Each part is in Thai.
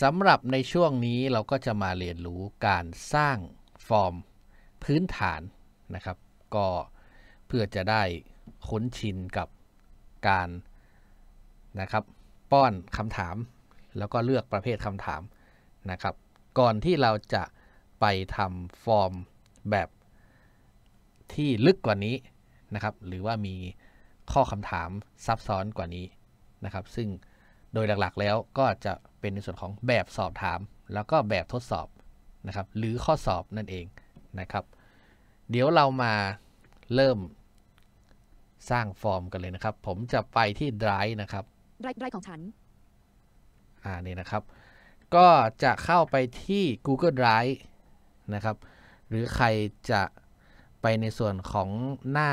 สำหรับในช่วงนี้เราก็จะมาเรียนรู้การสร้างฟอร์มพื้นฐานนะครับ ก็เพื่อจะได้คุ้นชินกับการนะครับป้อนคำถาม แล้วก็เลือกประเภทคำถามนะครับ ก่อนที่เราจะไปทำฟอร์มแบบที่ลึกกว่านี้นะครับ หรือว่ามีข้อคำถามซับซ้อนกว่านี้นะครับ ซึ่งโดยหลัก ๆ แล้วก็จะเป็นในส่วนของแบบสอบถาม แล้วก็แบบทดสอบนะครับ หรือข้อสอบนั่นเองนะครับ เดี๋ยวเรามาเริ่มสร้างฟอร์มกันเลยนะครับ ผมจะไปที่ Drive นะครับ Drive ของฉัน อ่า นี่นะครับ ก็จะเข้าไปที่ Google Drive นะครับหรือใครจะไปในส่วนของหน้า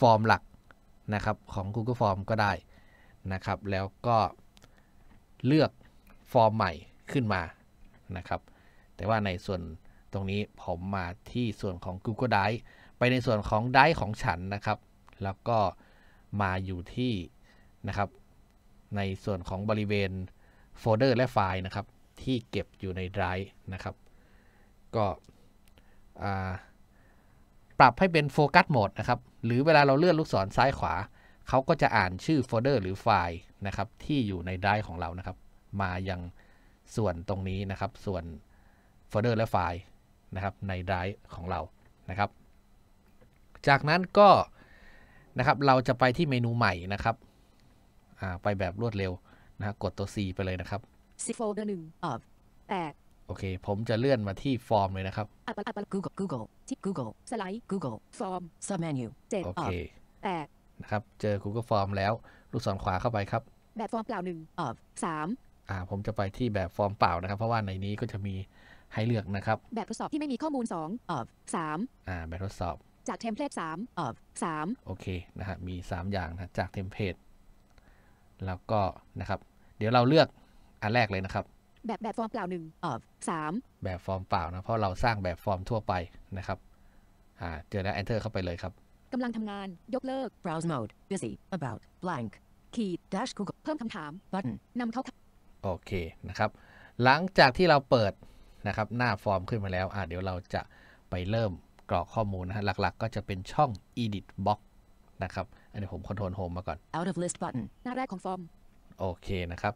ฟอร์มหลักนะครับของ Google Form ก็ได้นะครับ แล้วก็เลือกฟอร์มใหม่ขึ้นมานะครับ แต่ว่าในส่วนตรงนี้ผมมาที่ส่วนของ Google Drive ไปในส่วนของ Drive ของฉันนะครับ แล้วก็มาอยู่ที่นะครับ ในส่วนของบริเวณโฟลเดอร์และไฟล์นะครับ ที่เก็บอยู่ใน Drive นะครับก็ปรับให้เป็นโฟกัสโหมดนะครับ หรือเวลาเราเลื่อนลูกศรซ้ายขวาเขาก็จะอ่านชื่อโฟลเดอร์หรือไฟล์นะครับ ที่อยู่ในไดรฟ์ของเรานะครับ มายังส่วนตรงนี้นะครับ ส่วนโฟลเดอร์ และไฟล์นะครับ ในไดรฟ์ของเรานะครับ จากนั้นก็นะครับเราจะไปที่เมนูใหม่นะครับ ไปแบบรวดเร็วนะกดตัว C ไปเลยนะครับ folder 1 of ดโอเค ผมจะเลื่อนมาที่ฟอร์มเลยนะครับ Apple Apple Google Google ที่ Google สไลด์ Google form sub menu 7แปดนะครับ เจอ Google Form แล้วลูกศรขวาเข้าไปครับ แบบฟอร์มเปล่าหนึ่งออสามอ่าผมจะไปที่แบบฟอร์มเปล่านะครับ เพราะว่าในนี้ก็จะมีให้เลือกนะครับ แบบทดสอบที่ไม่มีข้อมูล2ออสามอ่าแบบทดสอบ จากเทมเพลตสามออสามโอเคนะครับมี 3 อย่างนะ จากเทมเพลต แล้วก็นะครับ เดี๋ยวเราเลือกอันแรกเลยนะครับ แบบแบบฟอร์ม เปล่าหนึ่งออสามแบบฟอร์มเปล่านะ เพราะเราสร้างแบบฟอร์มทั่วไปนะครับอ่าเจอแล้ว enter เข้าไปเลยครับกำลังทำงาน ยกเลิก browse mode busy about blank ขีด dash google เพิ่มคำถาม button นำเข้าโอเคนะครับ หลังจากที่เราเปิดนะครับหน้าฟอร์มขึ้นมาแล้วอ่ะเดี๋ยวเราจะไปเริ่มกรอกข้อมูลนะฮะหลัก ๆ ก็จะเป็นช่อง edit box นะครับ อันนี้ผมคอนโทรลโฮมมาก่อน out of list button หน้าแรกของฟอร์ม โอเคนะครับ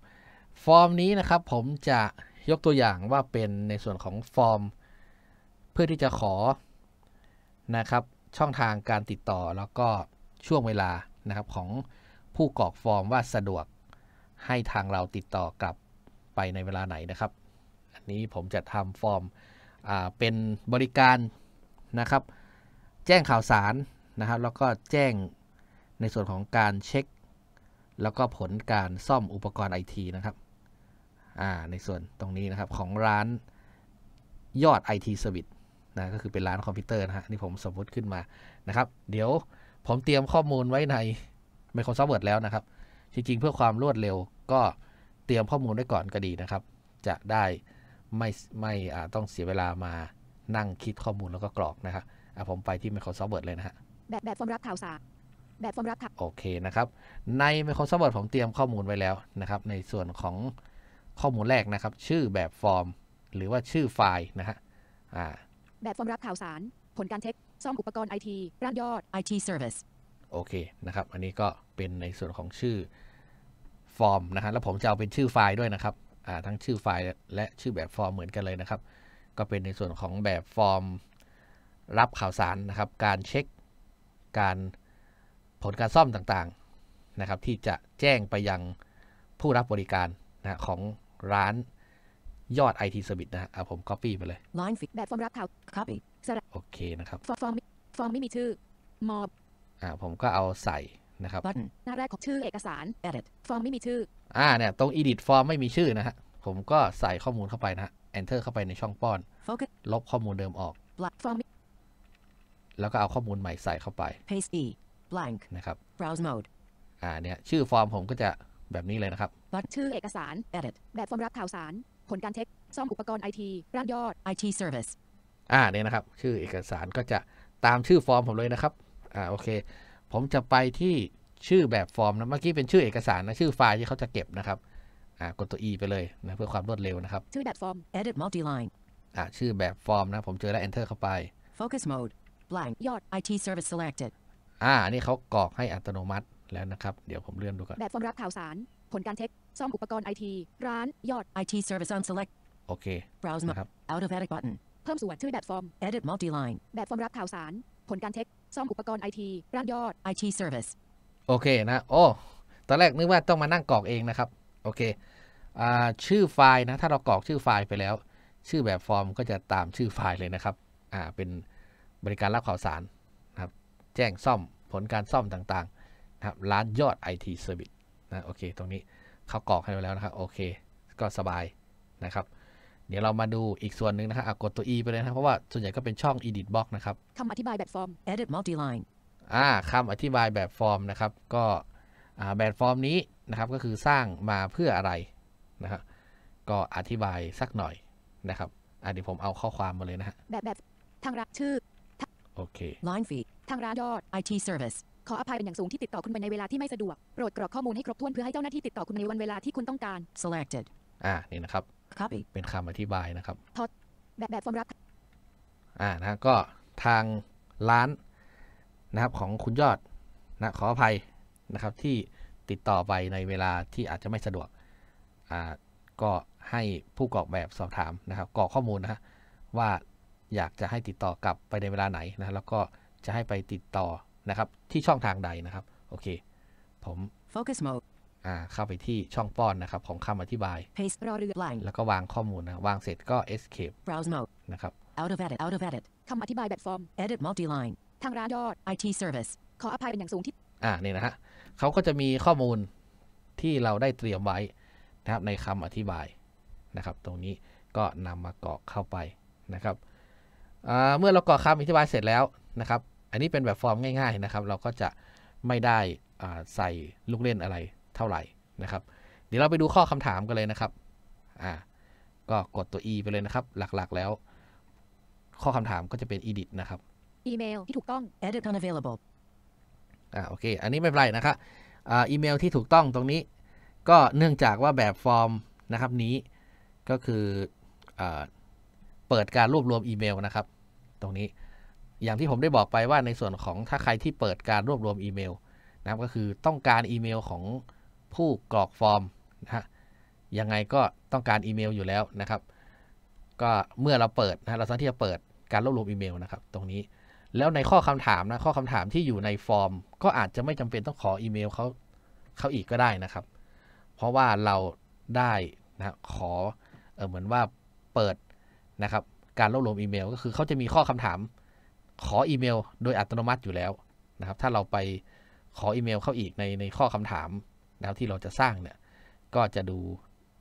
ฟอร์มนี้นะครับผมจะยกตัวอย่างว่าเป็นในส่วนของฟอร์มเพื่อที่จะขอ นะครับช่องทางการติดต่อแล้วก็ช่วงเวลานะครับของผู้กรอกฟอร์มว่าสะดวกให้ทางเราติดต่อกลับไปในเวลาไหนนะครับ อันนี้ผมจะทำฟอร์มเป็นบริการนะครับแจ้งข่าวสารนะครับ แล้วก็แจ้งในส่วนของการเช็ค แล้วก็ผลการซ่อมอุปกรณ์ไอทีนะครับ ในส่วนตรงนี้นะครับของร้านยอด IT ทีสวิตตนะก็คือเป็นร้านคอมพิวเตอร์นะฮะนี่ผมสมมติขึ้นมานะครับ เดี๋ยวผมเตรียมข้อมูลไว้ใน Microsoft Word แล้วนะครับ จริง ๆเพื่อความรวดเร็วก็เตรียมข้อมูลไว้ก่อนก็ดีนะครับ จะได้ไม่ไม่ต้องเสียเวลามานั่งคิดข้อมูลแล้วก็กรอกนะครับผมไปที่ Microsoft Word เลยนะฮะแบบแบบฟอร์มรับข่าวสารแบบฟอร์มรับข่วโอเคนะครับ ใน Microsoft Word ผมเตรียมข้อมูลไว้แล้วนะครับ ในส่วนของข้อมูลแรกนะครับ ชื่อแบบฟอร์ม หรือว่าชื่อไฟล์นะฮะอ่าแบบฟอร์ม รับข่าวสาร ผลการเช็คซ่อมอุปกรณ์ไอทีรานยอด IT service โอเคนะครับ อันนี้ก็เป็นในส่วนของชื่อฟอร์มนะฮะแล้วผมจะเอาเป็นชื่อไฟล์ด้วยนะครับอ่าทั้งชื่อไฟล์ และชื่อแบบฟอร์มเหมือนกันเลยนะครับ ก็เป็นในส่วนของแบบฟอร์ม รับข่าวสารนะครับ การเช็คการผลการซ่อมต่างๆนะครับ ที่จะแจ้งไปยังผู้รับบริการนะของร้านยอด IT Service นะฮะเอาผม Copy ไปเลย Line Fit แบบฟอร์มรับข่าว Copy สระโอเคนะครับฟอร์มฟอร์มไม่มีชื่อมอบอ่าผมก็เอาใส่นะครับหน้าแรกของชื่อเอกสาร Edit ฟอร์มไม่มีชื่ออ่าเนี่ยตรง Edit Form ไม่มีชื่อนะฮะผมก็ใส่ข้อมูลเข้าไปนะฮะ Enter เข้าไปในช่องป้อน Focus ลบข้อมูลเดิมออกแล้วก็เอาข้อมูลใหม่ใส่เข้าไป Paste E blank นะครับ Browse Mode อ่าเนี่ยชื่อฟอร์มผมก็จะแบบนี้เลยนะครับชื่อเอกสาร Edit แบบฟอร์มรับข่าวสารผลการเช็คซ่อม อุปกรณ์ไอทีร้านยอด IT service อ่าเนี่ยนะครับ ชื่อเอกสารก็จะตามชื่อฟอร์มผมเลยนะครับ อ่าโอเค ผมจะไปที่ชื่อแบบฟอร์มนะเมื่อกี้เป็นชื่อเอกสารนะชื่อไฟล์ที่เขาจะเก็บนะครับ อ่ากดตัว E ไปเลยนะเพื่อความรวดเร็วนะครับชื่อแบบฟอร์ม edit multi-line อ่าชื่อแบบฟอร์มนะผมเจอแล้ว enter เข้าไป focus mode blank ยอด IT service selected อ่านี่เขากรอกให้อัตโนมัติแล้วนะครับเดี๋ยวผมเลื่อนดูก่อนแบบฟอร์มรับข่าวสารผลการเช็คซ่อม อุปกรณ์ไอทีร้านยอด IT service on select โอเค browse นะครับ out of edit button เพิ่มส่วนชื่อแบบฟอร์ม edit multiline แบบฟอร์ม รับข่าวสาร ผลการเช็คซ่อม อุปกรณ์ไอทีร้านยอด IT service โอเคนะ โอ้ ตอนแรกนึกว่าต้องมานั่งกรอกเองนะครับ โอเคอชื่อไฟล์นะ ถ้าเรากรอกชื่อไฟล์ไปแล้ว ชื่อแบบฟอร์มก็จะตามชื่อไฟล์เลยนะครับ อ่า เป็นบริการรับข่าวสารนะครับ แจ้งซ่อม ผลการซ่อมต่างๆนะครับ ร้านยอด IT Service นะ โอเค ตรงนี้เข้ากรอกให้ไาแล้วนะครับโอเคก็สบายนะครับเดี๋ยวเรามาดูอีกส่วนหนึ่งนะครับกดตัว e ไปเลยนะเพราะว่าส่วนใหญ่ก็เป็นช่อง edit box นะครับคำอธิบายแบบฟอร์ม edit multiline อ่าคำอธิบายแบบฟอร์มนะครับก็แบบฟอร์มนี้นะครับก็คือสร้างมาเพื่ออะไรนะครับก็อธิบายสักหน่อยนะครับอ่ะเดี๋ยวผมเอาข้อความมาเลยนะฮะแบบแบบทางร้านชื่อโอเค line feed ทางร้านยอด IT service ขออภัยเป็นอย่างสูงที่ติดต่อคุณไปในเวลาที่ไม่สะดวก โปรดกรอกข้อมูลให้ครบถ้วนเพื่อให้เจ้าหน้าที่ติดต่อคุณในวันเวลาที่คุณต้องการ selected อ่านี่นะครับ copy เป็นคำอธิบายนะครับทอดแบบแบบฟอร์มรับ อ่านะก็ทางร้านนะครับของคุณยอดนะขออภัยนะครับที่ติดต่อไปในเวลาที่อาจจะไม่สะดวก อ่าก็ให้ผู้กรอกแบบสอบถามนะครับกรอกข้อมูลนะฮะว่าอยากจะให้ติดต่อกลับไปในเวลาไหนนะแล้วก็จะให้ไปติดต่อนะครับที่ช่องทางใดนะครับโอเค ผม Focus Mode อ่าเข้าไปที่ช่องป้อนนะครับ ของคำอธิบาย Paste รอเรือ l n แล้วก็วางข้อมูลนะวางเสร็จก็ Escape Browse Mode นะครับ Out of Edit Out of Edit คำอธิบายแบบฟอร์ม Edit Multi Line ทางร้านยอด IT Service ขออภัยเป็นอย่างสูงที่อ่า นี่นะฮะเขาก็จะมีข้อมูลที่เราได้เตรียมไว้นะครับในคำอธิบายนะครับ ตรงนี้ก็นำมากรอกเข้าไปนะครับเมื่อเรากรอกคำอธิบายเสร็จแล้วนะครับอันนี้เป็นแบบฟอร์มง่ายๆนะครับ เราก็จะไม่ได้ใส่ลูกเล่นอะไรเท่าไหร่นะครับ เดี๋ยวเราไปดูข้อคำถามกันเลยนะครับอ่าก็กดตัว e ไปเลยนะครับ หลักๆแล้ว ข้อคำถามก็จะเป็น edit นะครับอีเมลที่ถูกต้อง edit unavailable อ่าโอเคอันนี้ไม่เป็นไรนะครับอ่าอีเมลที่ถูกต้องตรงนี้ ก็เนื่องจากว่าแบบฟอร์มนะครับนี้ก็คือเปิดการรวบรวมอีเมลนะครับ ตรงนี้อย่างที่ผมได้บอกไปว่าในส่วนของถ้าใครที่เปิดการรวบรวมอีเมลนะครับก็คือต้องการอีเมลของผู้กรอกฟอร์มนะฮะยังไงก็ต้องการอีเมลอยู่แล้วนะครับ ก็เมื่อเราเปิดนะเราสามารถที่จะเปิดการรวบรวมอีเมลนะครับ ตรงนี้แล้วในข้อคำถามนะข้อคำถามที่อยู่ในฟอร์ม ก็อาจจะไม่จำเป็นต้องขออีเมลเขาเขาอีกก็ได้นะครับ เพราะว่าเราได้นะขอเออเหมือนว่าเปิดนะครับการรวบรวมอีเมล ก็คือเขาจะมีข้อคำถามขออีเมลโดยอัตโนมัติอยู่แล้วนะครับ ถ้าเราไปขออีเมลเข้าอีกในในข้อคำถามนะครับที่เราจะสร้างเนี่ยก็จะดู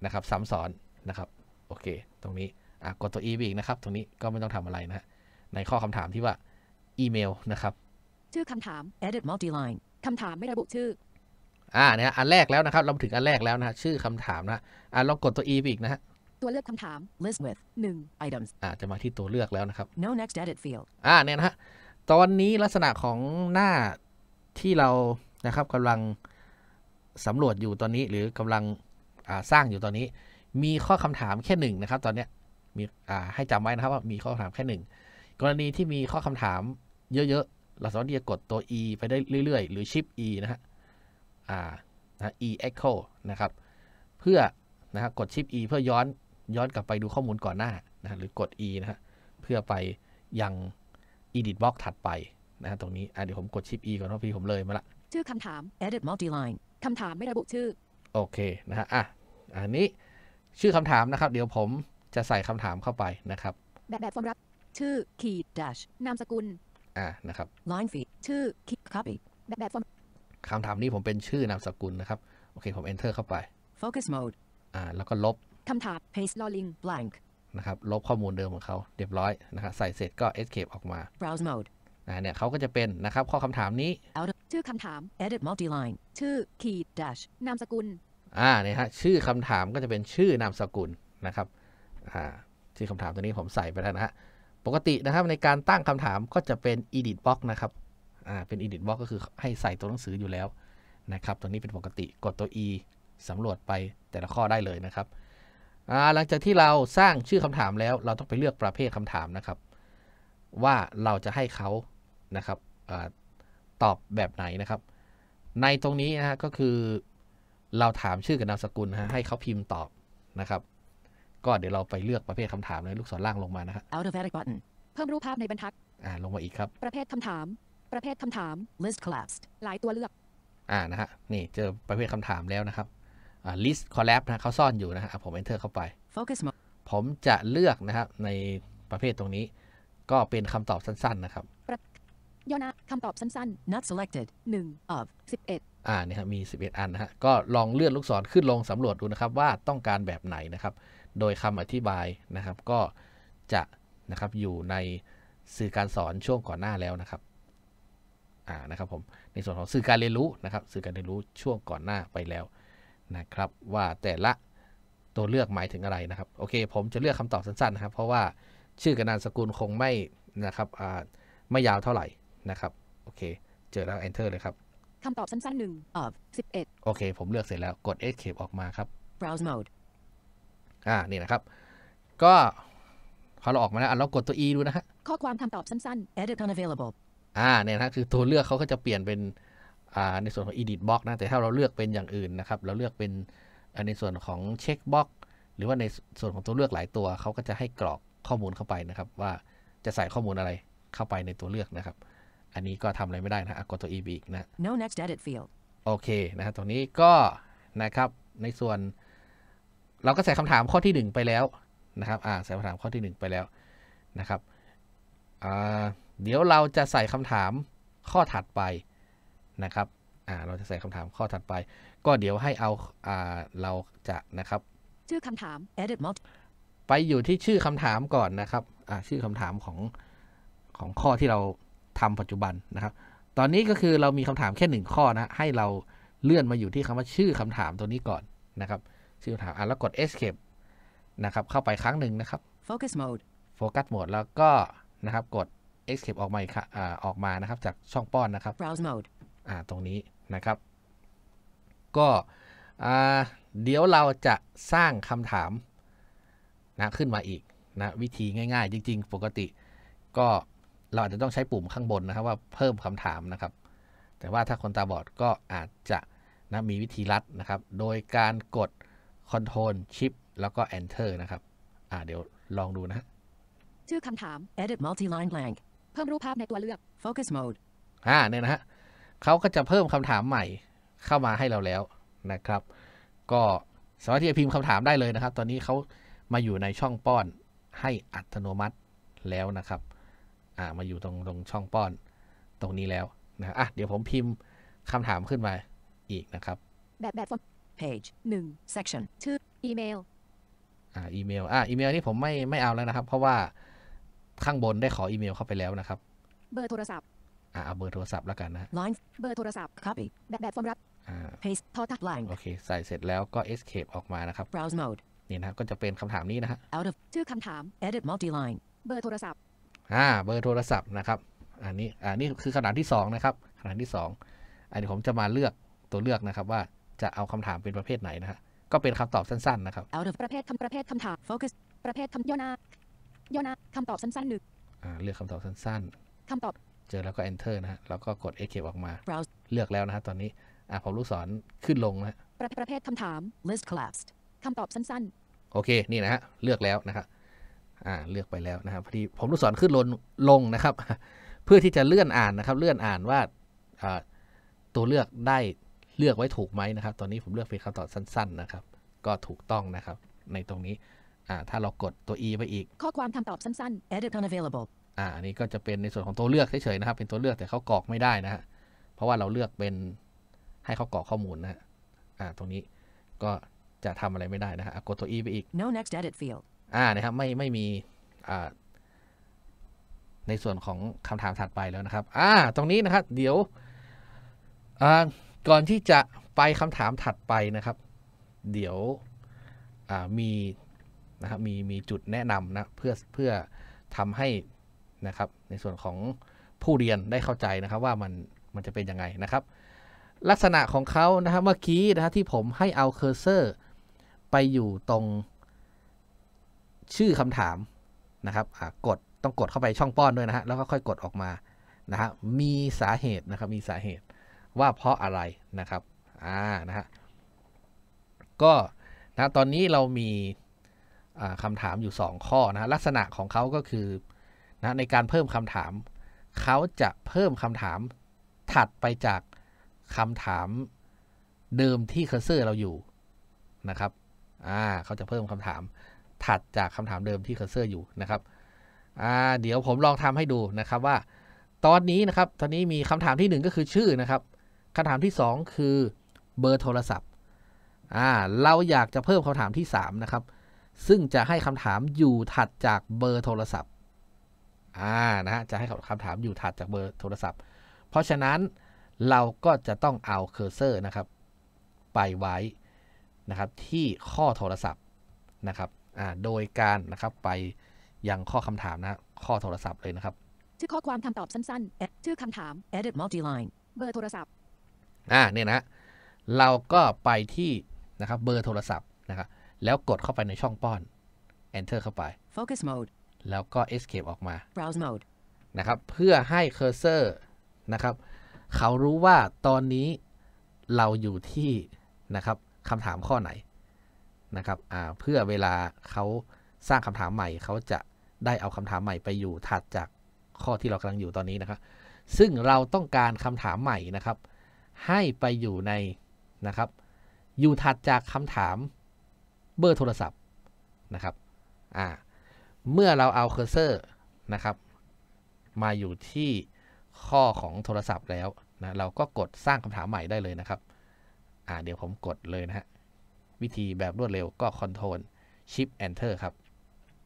นะครับซ้ำซ้อนนะครับโอเค ตรงนี้อ่กดตัว e ไปอีกนะครับตรงนี้ก็ไม่ต้องทำอะไรนะในข้อคำถามที่ว่าอีเมลนะครับชื่อคำถาม edit multiline คำถามไม่ระบุชื่ออ่าเนี่ยอันแรกแล้วนะครับ เราถึงอันแรกแล้วนะชื่อคำถามนะอ่าลองกดตัว e ไปอีกนะฮะตัวเลือกคำถาม list with 1 items อ่าจะมาที่ตัวเลือกแล้วนะครับ no next edit field อ่าเนี่ยนะฮะ ตอนนี้ลักษณะของหน้าที่เรานะครับกำลังสำรวจอยู่ตอนนี้ หรือกำลังสร้างอยู่ตอนนี้มีข้อคำถามแค่หนึ่งนะครับตอนนี้มีให้จำไว้นะครับว่ามีข้อคำถามแค่หนึ่งกรณีที่มีข้อคำถามเยอะๆ เราสามารถที่จะกดตัว e ไปได้เรื่อยๆ หรือ shift e นะฮะะ e echo นะครับเพื่อนะครับกด shift e เพื่อย้อนย้อนกลับไปดูข้อมูลก่อนหน้านะหรือกด e นะฮะเพื่อไปยัง edit box ถัดไปนะฮะตรงนี้เดี๋ยวผมกดชิป e ก่อนเพราะพี่ผมเลยมาละชื่อคำถาม edit multiline คำถามไม่ระบุชื่อ โอเค นะฮะอ่ะ อันนี้ชื่อคำถามนะครับ เดี๋ยวผมจะใส่คำถามเข้าไปนะครับ แบบแบบฟอร์มรับชื่อ e ีด a s ชนามสกุล อ่านะครับ line feed ชื่อ k ีด copy แบบแบบฟอร์มคำถามนี้ผมเป็นชื่อนามสกุลนะครับโอเคผม enter เข้าไป focus mode อ่าแล้วก็ลบคำถาม paste l o l l i n ง blank นะครับ ลบข้อมูลเดิมของเขาเรียบร้อยนะครับใส่เสร็จก็ escape ออกมา browse mode นะเนี่ยเขาก็จะเป็นนะครับข้อคำถามนี้ชื่อคำถาม edit multiline ชื่อ key dash นามสกุล อ่าเนี่ยฮะชื่อคำถามก็จะเป็นชื่อนามสกุลนะครับอ่าชื่อคำถามตัวนี้ผมใส่ไปแล้วนะฮะ ปกตินะครับในการตั้งคำถามก็จะเป็น edit box นะครับ อ่าเป็น edit box ก็คือให้ใส่ตัวหนังสืออยู่แล้วนะครับตัวนี้เป็นปกติกดตัว e สำรวจไปแต่ละข้อได้เลยนะครับหลังจากที่เราสร้างชื่อคำถามแล้วเราต้องไปเลือกประเภทคำถามนะครับ ว่าเราจะให้เขานะครับอตอบแบบไหนนะครับ ในตรงนี้นะก็คือ เราถามชื่อกับนามสกุลฮะให้เขาพิมพ์ตอบนะครับ ก็เดี๋ยวเราไปเลือกประเภทคำถามในลูกศรล่างลงมานะฮะ a l p h a t i c button เพิ่มรูปภาพในบรรทัดอ่าลงมาอีกครับประเภทคำถาม ประเภทคำถาม list collapsed หลายตัวเลือกอ่านะฮะนี่เจอประเภทคำถามแล้วนะครับลิสต์คอลแลบนะเขาซ่อนอยู่นะครับ ผมเอนเตอร์เข้าไป Focus ผมจะเลือกนะครับในประเภทตรงนี้ ก็เป็นคำตอบสั้นๆนะครับย่อนะคำตอบสั้นๆ not selected 1 of 11อ่าเนี่ยมี 11 อันนะฮะก็ลองเลื่อนลูกศรขึ้นลงสำรวจดูนะครับ ว่าต้องการแบบไหนนะครับ โดยคำอธิบายนะครับ ก็จะนะครับอยู่ในสื่อการสอนช่วงก่อนหน้าแล้วนะครับ อ่านะครับผม ในส่วนของสื่อการเรียนรู้นะครับ สื่อการเรียนรู้ช่วงก่อนหน้าไปแล้วนะครับว่าแต่ละตัวเลือกหมายถึงอะไรนะครับโอเคผมจะเลือกคำตอบสั้นๆ นะครับ เพราะว่าชื่อกับนามสกุลคงไม่นะครับไม่ยาวเท่าไหร่นะครับ โอเค เจอแล้ว enter เลยครับคำตอบสั้นๆหนึ่งเอ็ดโอเคผมเลือกเสร็จแล้วกด escape ออกมาครับ browse mode อ่านี่นะครับ ก็พอเราออกมาแล้วเรากดตัว e ดูนะฮะข้อความคำตอบสั้นๆ edit unavailable อ่าเนี่ยนะคือตัวเลือกเขาก็จะเปลี่ยนเป็นในส่วนของ edit box นะแต่ถ้าเราเลือกเป็นอย่างอื่นนะครับเราเลือกเป็นในส่วนของ check box หรือว่าในส่วนของตัวเลือกหลายตัวเขาก็จะให้กรอกข้อมูลเข้าไปนะครับ ว่าจะใส่ข้อมูลอะไรเข้าไปในตัวเลือกนะครับอันนี้ก็ทำอะไรไม่ได้นะกดตัว e อีกนะ no next edit field โอเคนะับตรงนี้ก็นะครับในส่วนเราก็ใส่คำถามข้อที่ 1 ไปแล้วนะครับอ่าใส่คำถามข้อที่ 1 ไปแล้วนะครับเดี๋ยวเราจะใส่คำถามข้อถัดไปนะครับเราจะใส่คำถามข้อถัดไป ก็เดี๋ยวให้เอาเราจะนะครับ ชื่อคำถาม edit mode ไปอยู่ที่ชื่อคำถามก่อนนะครับชื่อคำถามของของข้อที่เราทำปัจจุบันนะครับ ตอนนี้ก็คือเรามีคำถามแค่หนึ่งข้อนะ ให้เราเลื่อนมาอยู่ที่คำว่าชื่อคำถามตัวนี้ก่อนนะครับ ชื่อคำถาม อ่ะแล้วกด escape นะครับเข้าไปครั้งหนึ่งนะครับ focus mode focus mode แล้วก็นะครับกด escape ออกมาอ่ออกมานะครับ จากช่องป้อนนะครับ browse mode าตรงนี้นะครับ ก็เดี๋ยวเราจะสร้างคำถามนะขึ้นมาอีกนะวิธีง่ายๆ จริง ๆ ปกติ ก็เราอาจจะต้องใช้ปุ่มข้างบนนะครับ ว่าเพิ่มคำถามนะครับ แต่ว่าถ้าคนตาบอดก็อาจจะนะมีวิธีลัดนะครับ โดยการกด Ctrl Shift แล้วก็ Enter นะครับเดี๋ยวลองดูนะ ชื่อคำถาม Edit Multi-line Blank เพิ่มรูปภาพในตัวเลือก Focus Mode อ่าเนี่ยนะฮะเขาก็จะเพิ่มคำถามใหม่เข้ามาให้เราแล้วนะครับ ก็สามารถที่จะพิมพ์คำถามได้เลยนะครับ ตอนนี้เขามาอยู่ในช่องป้อนให้อัตโนมัติแล้วนะครับอ่ามาอยู่ตรงตรงช่องป้อนตรงนี้แล้วนะอ่ะเดี๋ยวผมพิมพ์คำถามขึ้นมาอีกนะครับ แบบแบบ page 1 section ชื่ออีเมลอ่าอีเมลอ่าอีเมลนี่ผมไม่ไม่เอาแล้วนะครับ เพราะว่าข้างบนได้ขออีเมลเข้าไปแล้วนะครับเบอร์โทรศัพท์อ่าเอาเบอร์โทรศัพท์แล้วกันนะ line เบอร์โทรศัพท์ copy แบบแบบฟอร์มรับอ่า paste ทอทับ blank โอเค ใส่เสร็จแล้วก็ escape ออกมานะครับ browse mode นี่นะก็จะเป็นคำถามนี้นะฮะ out of ชื่อคำถาม edit multi-line เบอร์โทรศัพท์ อ่า เบอร์โทรศัพท์นะครับ อันนี้อันนี้คือขนาดที่ 2 นะครับ ขนาดที่ 2 อันนี้ผมจะมาเลือกตัวเลือกนะครับว่าจะเอาคำถามเป็นประเภทไหนนะฮะ ก็เป็นคำตอบสั้นๆนะครับ out of ประเภทคำประเภทคำถาม focus ประเภทคำย่อหน้า ย่อหน้าคำตอบสั้นๆหนึ่งอ่า เลือกคำตอบสั้นๆคำตอบเจอแล้วก็ enter นะฮะแล้วก็กด escape ออกมา browse เลือกแล้วนะฮะตอนนี้อ่ะผมลูกศรขึ้นลงนะ ประประเภทคำถาม list collapsed คำตอบสั้นๆ โอเคนี่นะฮะ เลือกแล้วนะครับอ่าเลือกไปแล้วนะครับพอดีผมลูกศรขึ้นลงลงนะครับ เพื่อที่จะเลื่อนอ่านนะครับ เลื่อนอ่านว่า ตัวเลือกได้เลือกไว้ถูกไหมนะครับ ตอนนี้ผมเลือกเป็นคำตอบสั้น ๆ นะครับ ก็ถูกต้องนะครับ ในตรงนี้อ่าถ้าเรากดตัว e ไปอีก ข้อความคำตอบสั้น ๆ edit unavailable อันนี้ก็จะเป็นในส่วนของตัวเลือกเฉยๆ นะครับเป็นตัวเลือกแต่เขากรอกไม่ได้นะฮะเพราะว่าเราเลือกเป็นให้เขากรอกข้อมูลนะฮะอ่าตรงนี้ก็จะทำอะไรไม่ได้นะฮะกดตัว e ไปอีก no next edit field อ่านะครับไม่ไม่มีอ่าในส่วนของคำถามถัดไปแล้วนะครับอ่าตรงนี้นะครับเดี๋ยวอ่าก่อนที่จะไปคำถามถัดไปนะครับ เดี๋ยวอ่ามีนะครับมีมีจุดแนะนำนะเพื่อเพื่อทำให้นะครับ ในส่วนของผู้เรียนได้เข้าใจนะครับว่ามันมันจะเป็นยังไงนะครับลักษณะของเขานะครับเมื่อกี้นะที่ผมให้เอาเคอร์เซอร์ ไปอยู่ตรงชื่อคำถามนะครับกดต้องกดเข้าไปช่องป้อนด้วยนะฮะ แล้วก็ค่อยกดออกมานะฮะมีสาเหตุนะครับมีสาเหตุว่าเพราะอะไรนะครับอ่านะฮะก็นะตอนนี้เรามีคำถามอยู่ 2 ข้อนะลักษณะของเขาก็คือนะในการเพิ่มคำถาม เขาจะเพิ่มคำถามถัดไปจากคำถามเดิมที่เคอร์เซอร์เราอยู่นะครับอ่าเขาจะเพิ่มคำถามถัดจากคำถามเดิมที่เคอร์เซอร์อยู่นะครับอ่าเดี๋ยวผมลองทำให้ดูนะครับว่า ตอนนี้นะครับ ตอนนี้มีคำถามที่1ก็คือชื่อนะครับคำถามที่2คือเบอร์โทรศัพท์อ่าเราอยากจะเพิ่มคำถามที่3นะครับ ซึ่งจะให้คำถามอยู่ถัดจากเบอร์โทรศัพท์อ่านะฮะจะให้คำถามอยู่ถัดจากเบอร์โทรศัพท์ เพราะฉะนั้นเราก็จะต้องเอาเคอร์เซอร์นะครับไปไว้นะครับที่ข้อโทรศัพท์นะครับอ่าโดยการนะครับไปยังข้อคำถามนะข้อโทรศัพท์เลยนะครับชื่อข้อความคำตอบสั้นๆชื่อคำถาม edit multiline เบอร์โทรศัพท์อ่าเนี่ยนะเราก็ไปที่นะครับเบอร์โทรศัพท์นะครับ แล้วกดเข้าไปในช่องป้อน enter เข้าไป focus mode แล้วก็ escape ออกมา browse mode นะครับ เพื่อให้เคอร์เซอร์นะครับเขารู้ว่าตอนนี้เราอยู่ที่นะครับคำถามข้อไหนนะครับ เพื่อเวลาเขาสร้างคำถามใหม่เขาจะได้เอาคำถามใหม่ไปอยู่ถัดจากข้อที่เรากำลังอยู่ตอนนี้นะครับ ซึ่งเราต้องการคำถามใหม่นะครับ ให้ไปอยู่ในนะครับ อยู่ถัดจากคำถามเบอร์โทรศัพท์นะครับ อ่าเมื่อเราเอาเคอร์เซอร์นะครับมาอยู่ที่ข้อของโทรศัพท์แล้วนะเราก็กดสร้างคำถามใหม่ได้เลยนะครับอ่าเดี๋ยวผมกดเลยนะฮะวิธีแบบรวดเร็วก็ Ctrl Shift Enter ครับ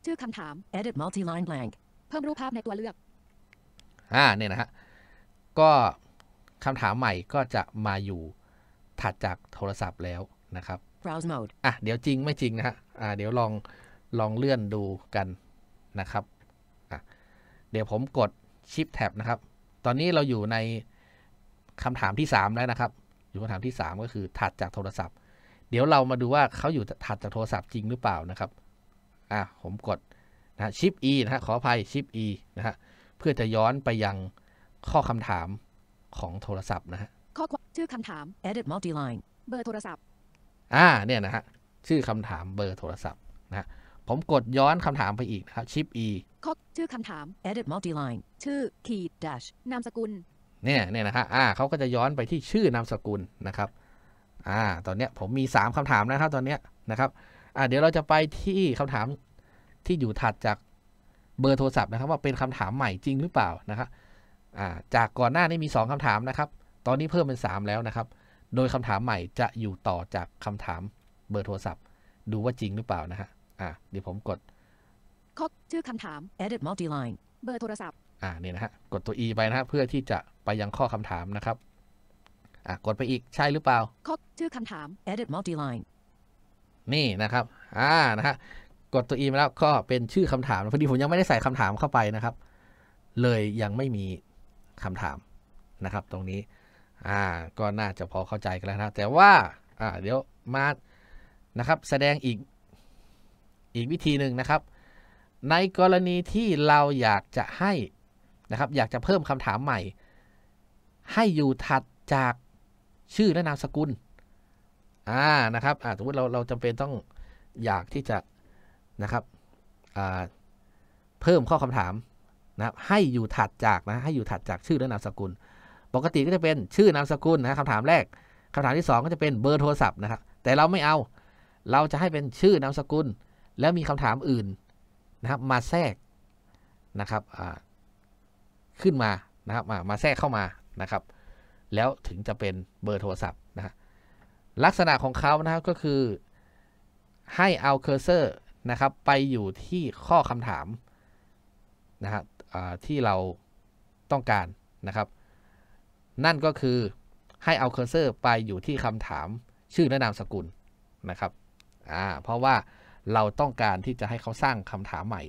ชื่อคำถาม Edit Multi-line Blank เพิ่มรูปภาพในตัวเลือกอ่าเนี่ยนะฮะก็คำถามใหม่ก็จะมาอยู่ถัดจากโทรศัพท์แล้วนะครับ Browse Mode อ่ะเดี๋ยวจริงไม่จริงนะฮะอ่าเดี๋ยวลองลองเลื่อนดูกันนะครับเดี๋ยวผมกดชิปแท็บนะครับ ตอนนี้เราอยู่ในคำถามที่ 3 แล้วนะครับ อยู่คำถามที่ 3 ก็คือถัดจากโทรศัพท์ เดี๋ยวเรามาดูว่าเขาอยู่ถัดจากโทรศัพท์จริงหรือเปล่านะครับ อ่ะผมกดนะชิป E นะฮะ ขออภัยชิป E นะฮะ เพื่อจะย้อนไปยังข้อคำถามของโทรศัพท์นะฮะ ข้อความชื่อคำถาม edit multi line เบอร์โทรศัพท์ อ่า เนี่ยนะฮะ ชื่อคำถามเบอร์โทรศัพท์นะฮะผมกดย้อนคำถามไปอีกนะครับชิป E ข้อชื่อคำถาม edit multiline ชื่อ key dash นามสกุล เนี่ยเนี่ยนะฮะอ่า เขาก็จะย้อนไปที่ชื่อนามสกุลนะครับ อ่า ตอนเนี้ยผมมี 3คำถามนะครับตอนเนี้ยนะครับ อ่าเดี๋ยวเราจะไปที่คำถามที่อยู่ถัดจากเบอร์โทรศัพท์นะครับ ว่าเป็นคำถามใหม่จริงหรือเปล่านะครับอ่า จากก่อนหน้านี้มี 2คำถามนะครับ ตอนนี้เพิ่มเป็น 3 แล้วนะครับ โดยคำถามใหม่จะอยู่ต่อจากคำถามเบอร์โทรศัพท์ ดูว่าจริงหรือเปล่านะฮะ่ะเดี๋ยวผมกดข้อชื่อคำถาม edit multiline เบอร์โทรศัพท์อ่านี่นะฮะกดตัว e ไปนะฮะเพื่อที่จะไปยังข้อคำถามนะครับอ่ะกดไปอีกใช่หรือเปล่าข้อชื่อคำถาม edit multiline นี่นะครับอ่านะฮะกดตัว e มาแล้วก็เป็นชื่อคำถามพอดีผมยังไม่ได้ใส่คำถามเข้าไปนะครับ เลยยังไม่มีคำถามนะครับ ตรงนี้อ่าก็น่าจะพอเข้าใจกันแล้วนะแต่ว่าอ่าเดี๋ยวมานะครับแสดงอีกอีกวิธีหนึ่งนะครับ ในกรณีที่เราอยากจะให้นะครับ อยากจะเพิ่มคำถามใหม่ ให้อยู่ถัดจากชื่อและนามสกุลอ่านะครับสมมติเราเราจำเป็นต้องอยากที่จะนะครับเพิ่มข้อคำถามนะครับ ให้อยู่ถัดจากนะให้อยู่ถัดจากชื่อและนามสกุล ปกติก็จะเป็นชื่อนามสกุลนะคำถามแรกคำถามที่2ก็จะเป็นเบอร์โทรศัพท์นะครับแต่เราไม่เอาเราจะให้เป็นชื่อนามสกุลแล้วมีคำถามอื่นนะครับ มาแทรกนะครับขึ้นมานะครับมามาแทรกเข้ามานะครับ แล้วถึงจะเป็นเบอร์โทรศัพท์นะลักษณะของเขานะครับก็คือให้เอาเคอร์เซอร์นะครับไปอยู่ที่ข้อคำถามนะฮะที่เราต้องการนะครับ นั่นก็คือให้เอาเคอร์เซอร์ไปอยู่ที่คำถามชื่อและนามสกุลนะครับอ่าเพราะว่าเราต้องการที่จะให้เขาสร้างคำถามใหม่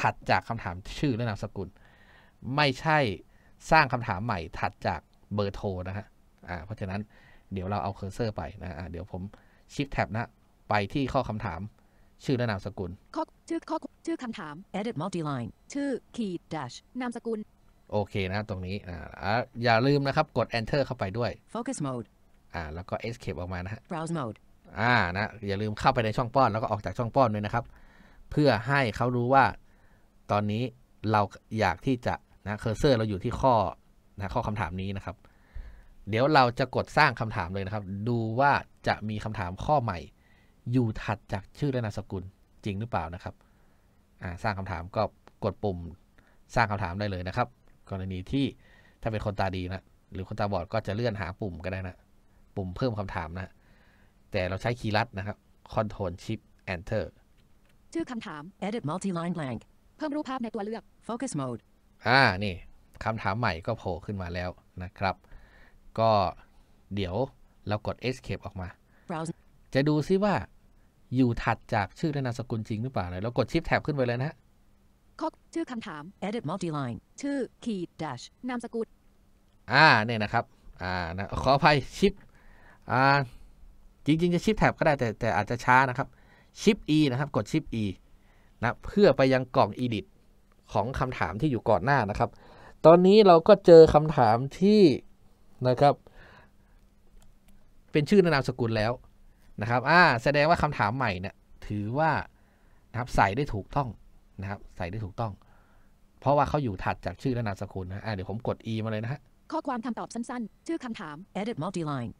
ถัดจากคำถามชื่อและนามสกุล ไม่ใช่สร้างคำถามใหม่ถัดจากเบอร์โทรนะฮะอ่าเพราะฉะนั้นเดี๋ยวเราเอาเคอร์เซอร์ไปนะอ่าเดี๋ยวผมชิปแท็บนะไปที่ข้อคำถามชื่อและนามสกุลข้อชื่อข้อชื่อคำถาม edit multiline ชื่อ key dash นามสกุลโอเคนะตรงนี้อ่าอย่าลืมนะครับ กด enter เข้าไปด้วย focus mode อ่าแล้วก็ escape ออกมานะฮะ browse mode อ่านะอย่าลืมเข้าไปในช่องป้อน แล้วก็ออกจากช่องป้อนด้วยนะครับ เพื่อให้เขารู้ว่า ตอนนี้เราอยากที่จะนะเคอร์เซอร์ เราอยู่ที่ข้อนะข้อคำถามนี้นะครับ เดี๋ยวเราจะกดสร้างคำถามเลยนะครับ ดูว่าจะมีคำถามข้อใหม่ อยู่ถัดจากชื่อและนามสกุลจริงหรือเปล่านะครับอ่า สร้างคำถามก็กดปุ่มสร้างคำถามได้เลยนะครับ กรณีที่ถ้าเป็นคนตาดีนะหรือคนตาบอดก็จะเลื่อนหาปุ่มก็ได้นะปุ่มเพิ่มคำถามนะแต่เราใช้คีย์ลัดนะครับ Control Shift Enter ชื่อคำถาม Edit Multi-line Blank เพิ่มรูปภาพในตัวเลือก Focus Mode อ่า นี่คำถามใหม่ก็โผล่ขึ้นมาแล้วนะครับ ก็เดี๋ยวเรากด Escape ออกมา Browse จะดูซิว่าอยู่ถัดจากชื่อและนามสกุลจริงหรือเปล่าเลย เรากด Shift Tab ขึ้นไปเลยนะฮะข้อชื่อคำถาม Edit Multi-line ชื่อ Key Dash นามสกุล อ่าเนี่ยนะครับ อ่านะ ขออภัยชิปอ่าจริงๆจะชิปแท็บก็ได้แต่แต่อาจจะช้านะครับชิป E นะครับกดชิป E นะเพื่อไปยังกล่อง Edit ของคำถามที่อยู่ก่อนหน้านะครับ ตอนนี้เราก็เจอคำถามที่นะครับ เป็นชื่อนามสกุลแล้วนะครับอ่าแสดงว่าคำถามใหม่เนี่ยถือว่านะครับใส่ได้ถูกต้องนะครับ ใส่ได้ถูกต้อง เพราะว่าเขาอยู่ถัดจากชื่อนามสกุลนะอ่าเดี๋ยวผมกด E มาเลยนะฮะข้อความคำตอบสั้นๆชื่อคำถาม edit multiline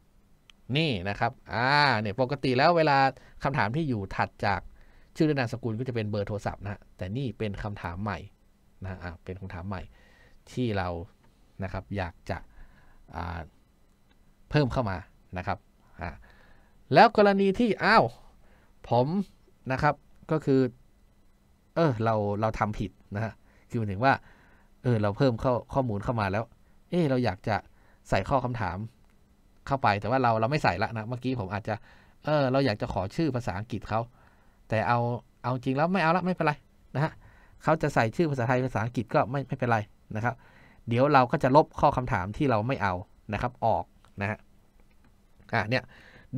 นี่นะครับ อ่าเนี่ยปกติแล้วเวลาคำถามที่อยู่ถัดจากชื่อลนามสกุลก็จะเป็นเบอร์โทรศัพท์นะแต่นี่เป็นคำถามใหม่นะ อ่าเป็นคำถามใหม่ที่เรา นะครับ อยากจะ อ่า เพิ่มเข้ามา นะครับ อ่าแล้วกรณีที่ อ้าว ผม นะครับ ก็คือ เออเรา เราทำผิดนะฮะ คือหมายถึงว่า เออ เราเพิ่มข้อข้อมูลเข้ามาแล้ว เออเราอยากจะใส่ข้อคำถามเข้าไปแต่ว่าเราเราไม่ใส่ละนะเมื่อกี้ผมอาจจะเออเราอยากจะขอชื่อภาษาอังกฤษเขาแต่เอาเอาจริงแล้วไม่เอาละไม่เป็นไรนะฮะเขาจะใส่ชื่อภาษาไทยภาษาอังกฤษก็ไม่ไม่เป็นไรนะครับ เดี๋ยวเราก็จะลบข้อคำถามที่เราไม่เอานะครับออกนะฮะอ่ะเนี่ย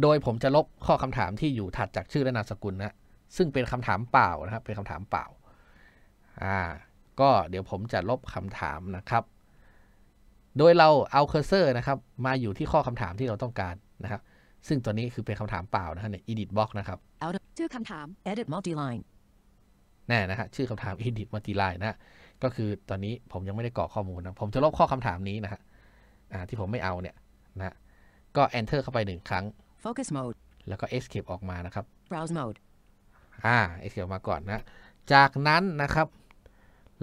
โดยผมจะลบข้อคำถามที่อยู่ถัดจากชื่อและนามสกุลนะซึ่งเป็นคำถามเปล่านะครับ เป็นคำถามเปล่าอ่าก็เดี๋ยวผมจะลบคำถามนะครับโดยเราเอาเคอร์เซอร์นะครับ มาอยู่ที่ข้อคำถามที่เราต้องการนะครับ ซึ่งตัวนี้คือเป็นคำถามเปล่านะฮะเน edit box นะครับชื่อคำถาม edit multiline แน่นะฮะชื่อคำถาม edit multiline นะะก็คือตอนนี้ผมยังไม่ได้กรอกข้อมูลนะผมจะลบข้อคำถามนี้นะฮะที่ผมไม่เอาเนี่ยนะ ก็ enter เข้าไปหนึ่งครั้ง focus mode แล้วก็ escape ออกมานะครับ browse mode อ่า escape ออกมาก่อนนะ จากนั้นนะครับ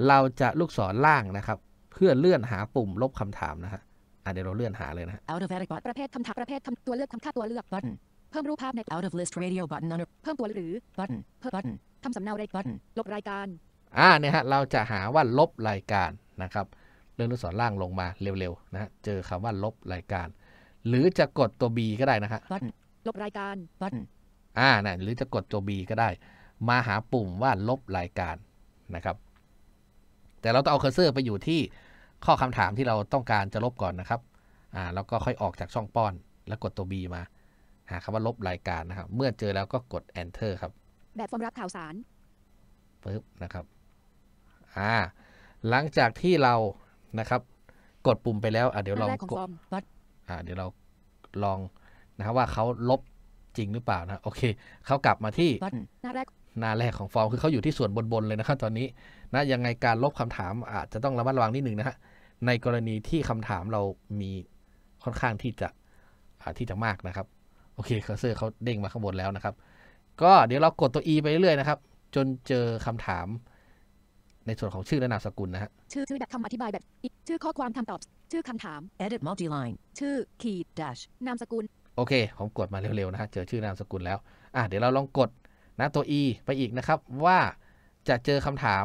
เราจะลูกศรล่างนะครับพื่อเลื่อนหาปุ่มลบคำถามนะฮะอเดี๋ยวเราเลื่อนหาเลยนะ out of edit bot ประเภทคำถามประเภทตัวเลือกคำค่าตัวเลือก button เพิ่มรูปภาพใน out of list radio button เพิ่มตัวหรือ button เพิ่ม button ทำสำเนาได้ button ลบรายการ อ่าเนี่ยฮะเราจะหาว่าลบรายการนะครับเลื่อนลูกศรล่างลงมาเร็วๆนะเจอคำว่าลบรายการ หรือจะกดตัว B ก็ได้นะฮะ button ลบรายการ button อ่าน่ยหรือจะกดตัว B ก็ได้ มาหาปุ่มว่าลบรายการนะครับแต่เราต้องเอาเคอร์เซอร์ไปอยู่ที่ข้อคำถามที่เราต้องการจะลบก่อนนะครับ อ่า แล้วก็ค่อยออกจากช่องป้อน แล้วกดตัว B มาหาคำว่าลบรายการนะครับ เมื่อเจอแล้วก็กด enter ครับ แบบฟอร์มรับข่าวสาร ปึ๊บ นะครับ อ่า หลังจากที่เรา นะครับ กดปุ่มไปแล้ว อ่าเดี๋ยวลองกด อ่า เดี๋ยวเราลองนะครับว่าเขาลบจริงหรือเปล่านะ โอเค เขากลับมาที่ หน้าแรกหน้าแรกของฟอร์ม คือเขาอยู่ที่ส่วนบนๆ เลยนะครับ ตอนนี้ นะ ยังไงการลบคำถามอาจจะต้องระมัดระวังนิดหนึ่งนะฮะในกรณีที่คำถามเรามีค่อนข้างที่จะที่จะมากนะครับโอเคเคอร์เซอร์เขาเด้งมาข้างบนแล้วนะครับ ก็เดี๋ยวเรากดตัว e ไปเรื่อยๆนะครับ จนเจอคำถาม ในส่วนของชื่อและนามสกุลนะฮะชื่อชื่อแบบคำอธิบายแบบชื่อข้อความคำตอบ ชื่อคำถาม edit multiline ชื่อ key dash นามสกุลโอเคผมกดมาเร็วๆนะฮะเจอชื่อนามสกุลแล้วอ่ะเดี๋ยวเราลองกดนะตัว e ไปอีกนะครับ ว่าจะเจอคำถาม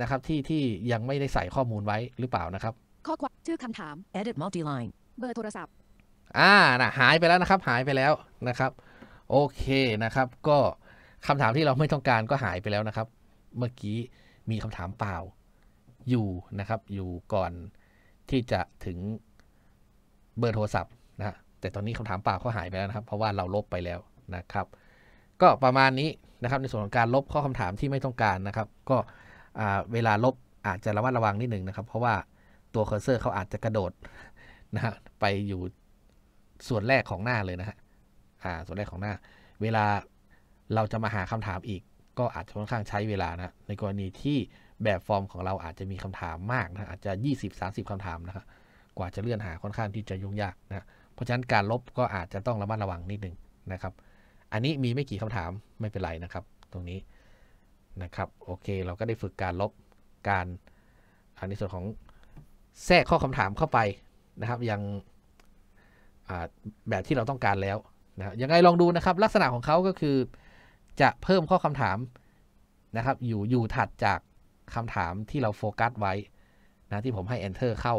นะครับที่ที่ยังไม่ได้ใส่ข้อมูลไว้หรือเปล่านะครับ ข้อความชื่อคำถาม edit multiline เบอร์โทรศัพท์ อ่านะหายไปแล้วนะครับ หายไปแล้วนะครับ โอเคนะครับ ก็คำถามที่เราไม่ต้องการก็หายไปแล้วนะครับ เมื่อกี้มีคำถามเปล่าอยู่นะครับ อยู่ก่อนที่จะถึงเบอร์โทรศัพท์นะแต่ตอนนี้คำถามเปล่าก็หายไปแล้วนะครับ เพราะว่าเราลบไปแล้วนะครับ ก็ประมาณนี้นะครับ ในส่วนของการลบข้อคำถามที่ไม่ต้องการนะครับก็เวลาลบอาจจะระมัดระวังนิดหนึ่งนะครับ เพราะว่าตัวเคอร์เซอร์เขาอาจจะกระโดดนะไปอยู่ส่วนแรกของหน้าเลยนะฮะส่วนแรกของหน้า เวลาเราจะมาหาคำถามอีก ก็อาจจะค่อนข้างใช้เวลานะ ในกรณีที่แบบฟอร์มของเราอาจจะมีคำถามมากนะอาจจะ20-30คำถามนะครับกว่าจะเลื่อนหาค่อนข้างที่จะยุ่งยากนะเพราะฉะนั้นการลบก็อาจจะต้องระมัดระวังนิดหนึ่งนะครับ อันนี้มีไม่กี่คำถามไม่เป็นไรนะครับ ตรงนี้นะครับโอเคเราก็ได้ฝึกการลบการอันนี้ส่วนของแทรกข้อคำถามเข้าไปนะครับยังแบบที่เราต้องการแล้วนะยังไงลองดูนะครับ ลักษณะของเขาก็คือจะเพิ่มข้อคำถามนะครับอยู่อยู่ถัดจากคำถามที่เราโฟกัสไว้นะที่ผมให้ enter เข้า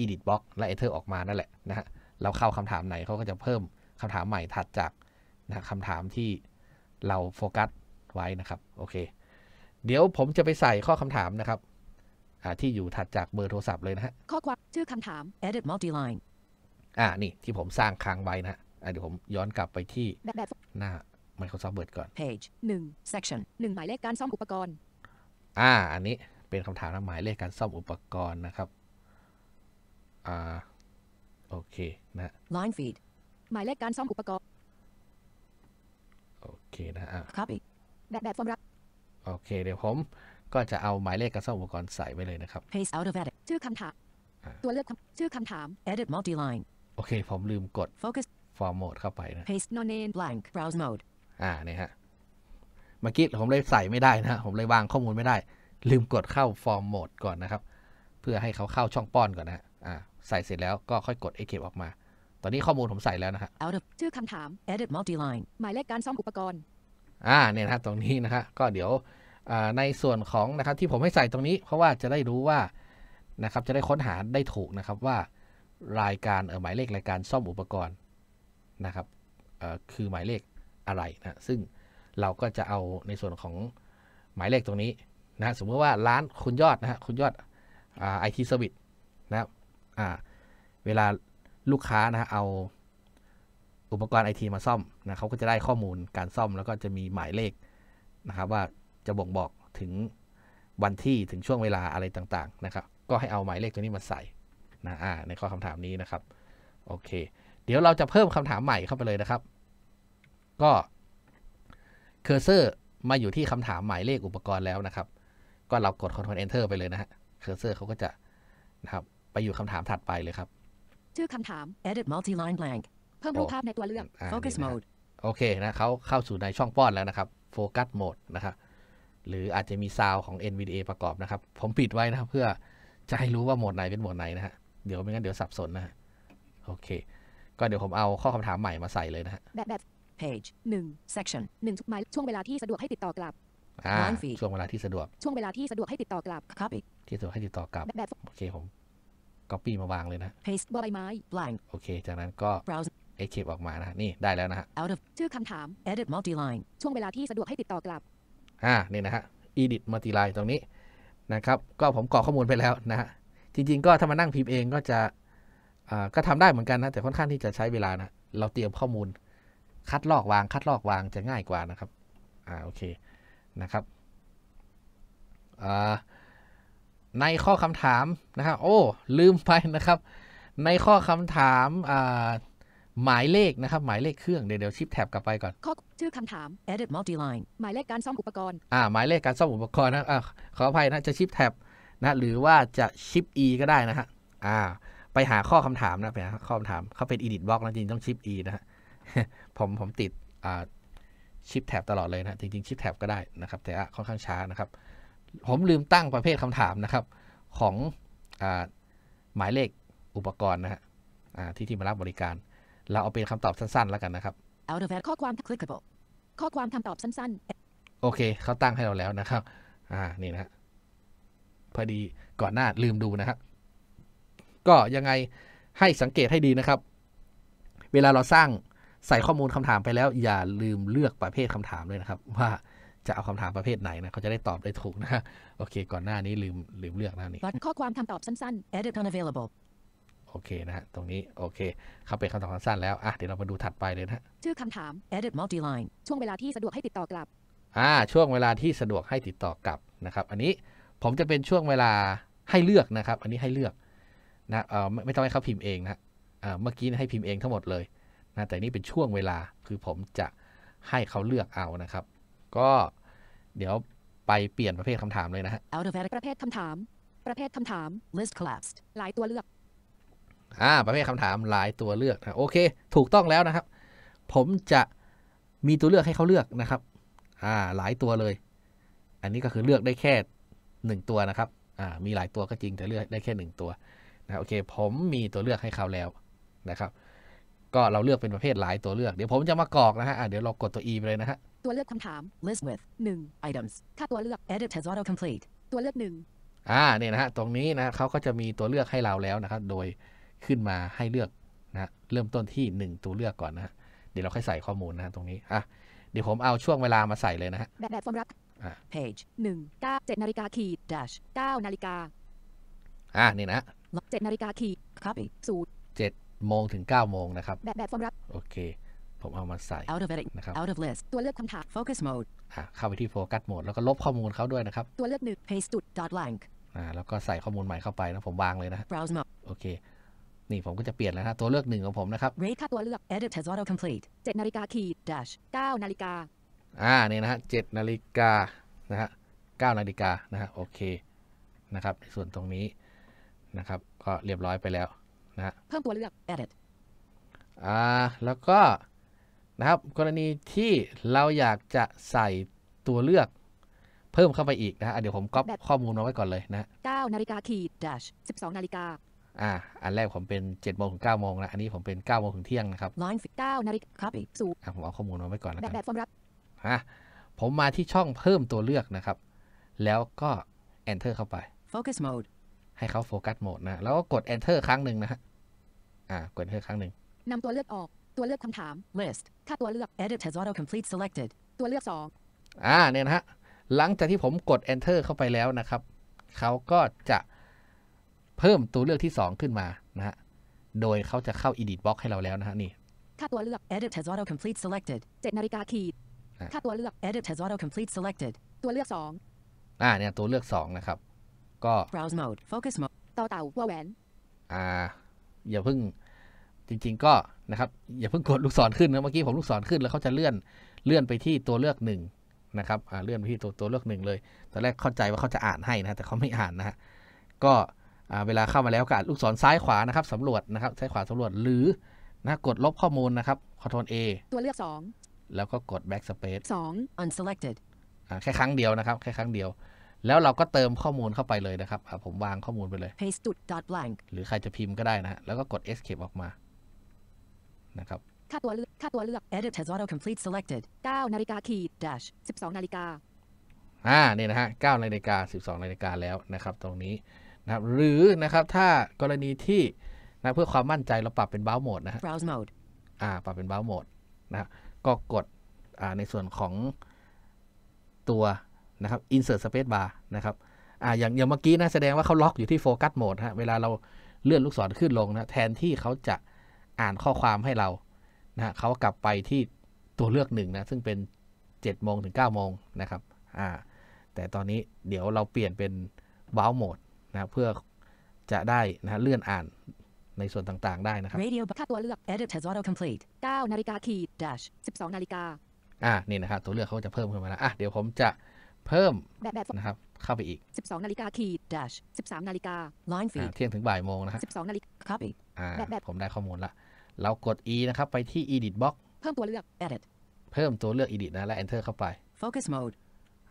edit box และ enter ออกมานั่นแหละนะฮะเราเข้าคำถามไหนเขาก็จะเพิ่มคำถามใหม่ถัดจากนะคำถามที่เราโฟกัสไว้นะครับ โอเค เดี๋ยวผมจะไปใส่ข้อคำถามนะครับที่อยู่ถัดจากเบอร์โทรศัพท์เลยนะฮะ ข้อความชื่อคำถาม edit multiline อ่านี่ที่ผมสร้างค้างไว้นะเดี๋ยวผมย้อนกลับไปที่ หน้า Microsoft Word ก่อน page 1 section 1หมายเลขการซ่อมอุปกรณ์อ่าอันนี้เป็นคำถามนะหมายเลขการซ่อมอุปกรณ์นะครับ อ่า โอเคนะ line feed หมายเลขการซ่อมอุปกรณ์โอเคนะอ่า copy แบบฟอร์มรับโอเคเดี๋ยวผมก็จะเอาหมายเลขการซ่อมอุปกรณ์ใส่ไว้เลยนะครับ paste out of edit ชื่อคำถาม ตัวเลือกชื่อคำถาม edit multi-line โอเคผมลืมกด focus form mode เข้าไปนะ paste no name blank browse mode อ่าเนี่ยฮะ เมื่อกี้ผมเลยใส่ไม่ได้นะ ผมเลยวางข้อมูลไม่ได้ ลืมกดเข้า form mode ก่อนนะครับ เพื่อให้เขาเข้าช่องป้อนก่อนนะอ่าใส่เสร็จแล้วก็ค่อยกด escape ออกมา ตอนนี้ข้อมูลผมใส่แล้วนะฮะ out of ชื่อคำถาม edit multi-line หมายเลขการซ่อมอุปกรณ์อ่าเนี่ยนะตรงนี้นะครับก็เดี๋ยวในส่วนของนะครับที่ผมให้ใส่ตรงนี้ เพราะว่าจะได้รู้ว่านะครับจะได้ค้นหาได้ถูกนะครับว่ารายการหมายเลข รายการซ่อมอุปกรณ์นะครับคือหมายเลขอะไรนะซึ่งเราก็จะเอาในส่วนของหมายเลขตรงนี้นะสมมติว่าร้านคุณยอดนะฮะคุณยอดไอทีเซอร์วิสนะครับเวลาลูกค้านะเอาอุปกรณ์ไอทีมาซ่อมนะเขาก็จะได้ข้อมูลการซ่อมแล้วก็จะมีหมายเลขนะครับ ว่าจะบ่งบอกถึงวันที่ถึงช่วงเวลาอะไรต่าง ๆนะครับ ก็ให้เอาหมายเลขตัวนี้มาใส่นะอ่าในข้อคำถามนี้นะครับ โอเค เดี๋ยวเราจะเพิ่มคำถามใหม่เข้าไปเลยนะครับ ก็เคอร์เซอร์มาอยู่ที่คำถามหมายเลขอุปกรณ์แล้วนะครับ ก็เรากด Ctrl Enter ไปเลยนะฮะเคอร์เซอร์เขาก็จะนะครับ ไปอยู่คำถามถัดไปเลยครับ ชื่อคำถาม Edit Multi-line Blank เพิ่มรูปภาพในตัวเลือก Focus Mode โอเคนะเขาเข้าสู่ในช่องป้อนแล้วนะครับ Focus Mode นะครับหรืออาจจะมีซาวของ NVDA ประกอบนะครับ ผมปิดไว้นะครับ เพื่อจะให้รู้ว่าโหมดไหนเป็นโหมดไหนนะฮะเดี๋ยวไม่งั้นเดี๋ยวสับสนนะฮะโอเค ก็เดี๋ยวผมเอาข้อคำถามใหม่มาใส่เลยนะฮะแบบแบบ page 1 section 1ทุกหมายช่วงเวลาที่สะดวกให้ติดต่อกลับช่วงเวลาที่สะดวกช่วงเวลาที่สะดวกให้ติดต่อกลับ copy ที่สะดวกให้ติดต่อกลับโอเคผม copy มาวางเลยนะ paste ใบไม้ blank โอเคจากนั้นก็ browse escape ออกมานะนี่ได้แล้วนะฮะ out of ชื่อคำถาม edit multiline ช่วงเวลาที่สะดวกให้ติดต่อกลับอ่านี่นะฮะ edit multiline ตรงนี้นะครับ ก็ผมกรอกข้อมูลไปแล้วนะฮะจริง ๆ ก็ถ้ามานั่งพิมพ์เองก็จะอ่าก็ทำได้เหมือนกันนะแต่ค่อนข้างที่จะใช้เวลานะเราเตรียมข้อมูลคัดลอกวาง คัดลอกวางจะง่ายกว่านะครับอ่าโอเคนะครับอ่าในข้อคำถามนะครับโอ้ลืมไปนะครับ ในข้อคำถามอ่าหมายเลขนะครับหมายเลขเครื่องเดี๋ยวเดี๋ยวชิปแท็บกลับไปก่อน ข้อชื่อคำถาม edit multi-line หมายเลขการซ่อมอุปกรณ์อ่าหมายเลขการซ่อมอุปกรณ์นะอ่าขออภัยนะจะชิปแท็บนะหรือว่าจะชิป e ก็ได้นะฮะอ่าไปหาข้อคำถามนะไปหาข้อคำถามเขาเป็น edit block นะจริงต้องชิป e นะฮะผมผมติดอ่าชิปแท็บตลอดเลยนะจริงๆชิปแท็บก็ได้นะครับแต่ค่อนข้างช้านะครับ ผมลืมตั้งประเภทคำถามนะครับของอหมายเลขอุปกรณ์นะฮะที่ที่มารับบริการเราเอาเป็นคำตอบสั้นๆแล้วกันนะครับ out of ข้อความ clickable ข้อความคำตอบสั้น ๆ โอเคเขาตั้งให้เราแล้วนะครับ อ่า นี่นะ พอดีก่อนหน้าลืมดูนะครับ ก็ยังไงให้สังเกตให้ดีนะครับ เวลาเราสร้างใส่ข้อมูลคำถามไปแล้ว อย่าลืมเลือกประเภทคำถามเลยนะครับ ว่าจะเอาคำถามประเภทไหนนะเขาจะได้ตอบได้ถูกนะโอเค ก่อนหน้านี้ลืมลืมเลือกนะนี่ข้อความคำตอบสั้นๆ edit unavailable โอเคนะฮะตรงนี้โอเค เข้าไปคำตอบสั้นแล้วอ่ะเดี๋ยวเรามาดูถัดไปเลยนะชื่อคำถาม edit multiline ช่วงเวลาที่สะดวกให้ติดต่อกลับอ่าช่วงเวลาที่สะดวกให้ติดต่อกลับนะครับ อันนี้ผมจะเป็นช่วงเวลาให้เลือกนะครับ อันนี้ให้เลือกนะเออไม่ต้องให้เขาพิมพ์เองนะเออเมื่อกี้ให้พิมพ์เองทั้งหมดเลยนะแต่นี่เป็นช่วงเวลาคือผมจะให้เขาเลือกเอานะครับ ก็เดี๋ยวไปเปลี่ยนประเภทคำถามเลยนะฮะ out of ประเภทคำถาม ประเภทคำถาม list collapsed หลายตัวเลือกอ่าประเภทคำถามหลายตัวเลือกนะโอเค ถูกต้องแล้วนะครับ ผมจะมีตัวเลือกให้เขาเลือกนะครับ อ่า หลายตัวเลย อันนี้ก็คือเลือกได้แค่1ตัวนะครับ อ่า มีหลายตัวก็จริง แต่เลือกได้แค่1ตัว นะ โอเค ผมมีตัวเลือกให้เขาแล้วนะครับ ก็เราเลือกเป็นประเภทหลายตัวเลือก เดี๋ยวผมจะมากรอกนะฮะเดี๋ยวเรากดตัว e ไปเลยนะฮะ ตัวเลือกคำถาม list with 1 items ค่าตัวเลือก edit has auto complete ตัวเลือก1อ่าเนี่ยนะฮะ ตรงนี้นะเขาก็จะมีตัวเลือกให้เราแล้วนะครับ โดยขึ้นมาให้เลือกนะเริ่มต้นที่ 1ตัวเลือกก่อนนะเดี๋ยวเราค่อยใส่ข้อมูลนะตรงนี้ อ่ะ เดี๋ยวผมเอาช่วงเวลามาใส่เลยนะฮะ แบบแบบฟอร์มรับ page หนึ่งเก้าเจ็ดนาฬิกาขีด d a s เก้านาฬิกาอ่ะนี่นะเจ็ดนาฬิกาขีดคับอีกสูตรเจ็ดโมงถึงเก้าโมงนะครับ แบบแบบฟอร์มรับ โอเค ผมเอามาใส่ out of edit นะครับ out of list ตัวเลือกคำถาม focus mode อ่ะเข้าไปที่โฟกัสโหมดแล้วก็ลบข้อมูลเขาด้วยนะครับ ตัวเลือกหนึ่ง paste จุด dot blank อ่า แล้วก็ใส่ข้อมูลใหม่เข้าไปนะผมวางเลยนะ browse mode โอเคนี่ผมก็จะเปลี่ยนแล้วนะตัวเลือกหนึ่งของผมนะครับ rate ค่าตัวเลือก edit has auto complete 7นาฬิกาขีด dash 9นาฬิกาอ่าเนี่ยนะฮะ7นาฬิกานะฮะ9นาฬิกานะฮะโอเคนะครับส่วนตรงนี้นะครับก็เรียบร้อยไปแล้วนะฮะเพิ่มตัวเลือก edit อ่าแล้วก็นะครับกรณีที่เราอยากจะใส่ตัวเลือกเพิ่มเข้าไปอีกนะฮะเดี๋ยวผมก๊อปข้อมูลมาไว้ก่อนเลยนะ9นาฬิกาขีด dash 12นาฬิกาอ่าอันแรก ผมเป็น7จ็ดโมงถึงเก้าโมงนะอันนี้ผมเป็น9ก้าโมงถึงเที่ยงนะครับร้อยสิบเก้านาฬิกาครับสูอ่ะผมเอาข้อมูลมาไว้ก่อนแล้วับแบบฟอร์มรับฮะผมมาที่ช่องเพิ่มตัวเลือกนะครับ แล้วก็ enter เข้าไป focus mode ให้เขา focus mode นะ แล้วก็กด enter ครั้งหนึ่งนะฮะอ่ากด enter ครั้งหนึ่งนำตัวเลือกออกตัวเลือกคำถาม list ค่าตัวเลือก edit has auto complete selected ตัวเลือกสองอ่าเนี่ยนะฮะหลังจากที่ผมกด enter เข้าไปแล้วนะครับเขาก็จะเพิ่มตัวเลือกที่ 2 ขึ้นมานะฮะ โดยเขาจะเข้า edit box ให้เราแล้วนะฮะนี่ ค่าตัวเลือก edit has auto complete selected 7นาฬิกาขีดค่าตัวเลือก edit has auto complete selected ตัวเลือก2อ่าเนี่ยตัวเลือก2นะครับ ก็ browse mode focus mode ต่อเต่าวัวแหวนอ่า อย่าเพิ่งจริงๆ ก็นะครับอย่าเพิ่งกดลูกศรขึ้นนะเมื่อกี้ผมลูกศรขึ้นแล้วเขาจะเลื่อนเลื่อนไปที่ตัวเลือกหนึ่งนะครับอ่าเลื่อนไปที่ตัวตัวเลือกหนึ่งเลยตอนแรกเข้าใจว่าเขาจะอ่านให้นะแต่เขาไม่อ่านนะฮะก็เวลาเข้ามาแล้วก็ลูกศรซ้ายขวานะครับสำรวจนะครับซ้ายขวาสำรวจหรือนะกดลบข้อมูลนะครับคอนโทรล A ตัวเลือก 2 แล้วก็กด backspace 2 unselected แค่ครั้งเดียวนะครับแค่ครั้งเดียวแล้วเราก็เติมข้อมูลเข้าไปเลยนะครับผมวางข้อมูลไปเลย paste blank หรือใครจะพิมพ์ก็ได้นะ แล้วก็กด escape ออกมานะครับค่าตัวเลือกค่าตัวเลือก edit has auto complete selected 9นาฬิกาขีด dash 12 นาฬิกาอ่านี่นะฮะ9นาฬิกา12 นาฬิกาแล้วนะครับตรงนี้นะครับหรือนะครับถ้ากรณีที่นะเพื่อความมั่นใจเราปรับเป็น browse mode นะฮะ browse mode อ่าปรับเป็น browse mode นะก็กดอ่าในส่วนของตัวนะครับ insert space bar นะครับอ่าอย่างอย่างเมื่อกี้นะแสดงว่าเขาล็อกอยู่ที่โฟกัสโหมดฮะเวลาเราเลื่อนลูกศรขึ้นลงนะแทนที่เขาจะอ่านข้อความให้เรานะเขากลับไปที่ตัวเลือกหนึ่งนะซึ่งเป็น7โมงถึงเก้าโมงนะครับอ่าแต่ตอนนี้เดี๋ยวเราเปลี่ยนเป็นบ้าโหมดนะเพื่อจะได้นะเลื่อนอ่านในส่วนต่างๆได้นะครับ Radio ค่าตัวเลือก Edit has auto complete 9นาฬิกาขีด dash 12นาฬิกาอ่านี่นะครับตัวเลือกเขาจะเพิ่มขึ้นมาแล้วอ่ะ เดี๋ยวผมจะเพิ่มแบบแบบนะครับเข้าไปอีก12นาฬิกาขีด dash 13นาฬิกา Line feed เที่ยงถึงบ่ายโมงนะฮะ12นาฬิกา copy อ่าแบบแบบผมได้ข้อมูลละเรากด e นะครับไปที่ edit box เพิ่มตัวเลือก edit เพิ่มตัวเลือก edit นะและ enter เข้าไป focus mode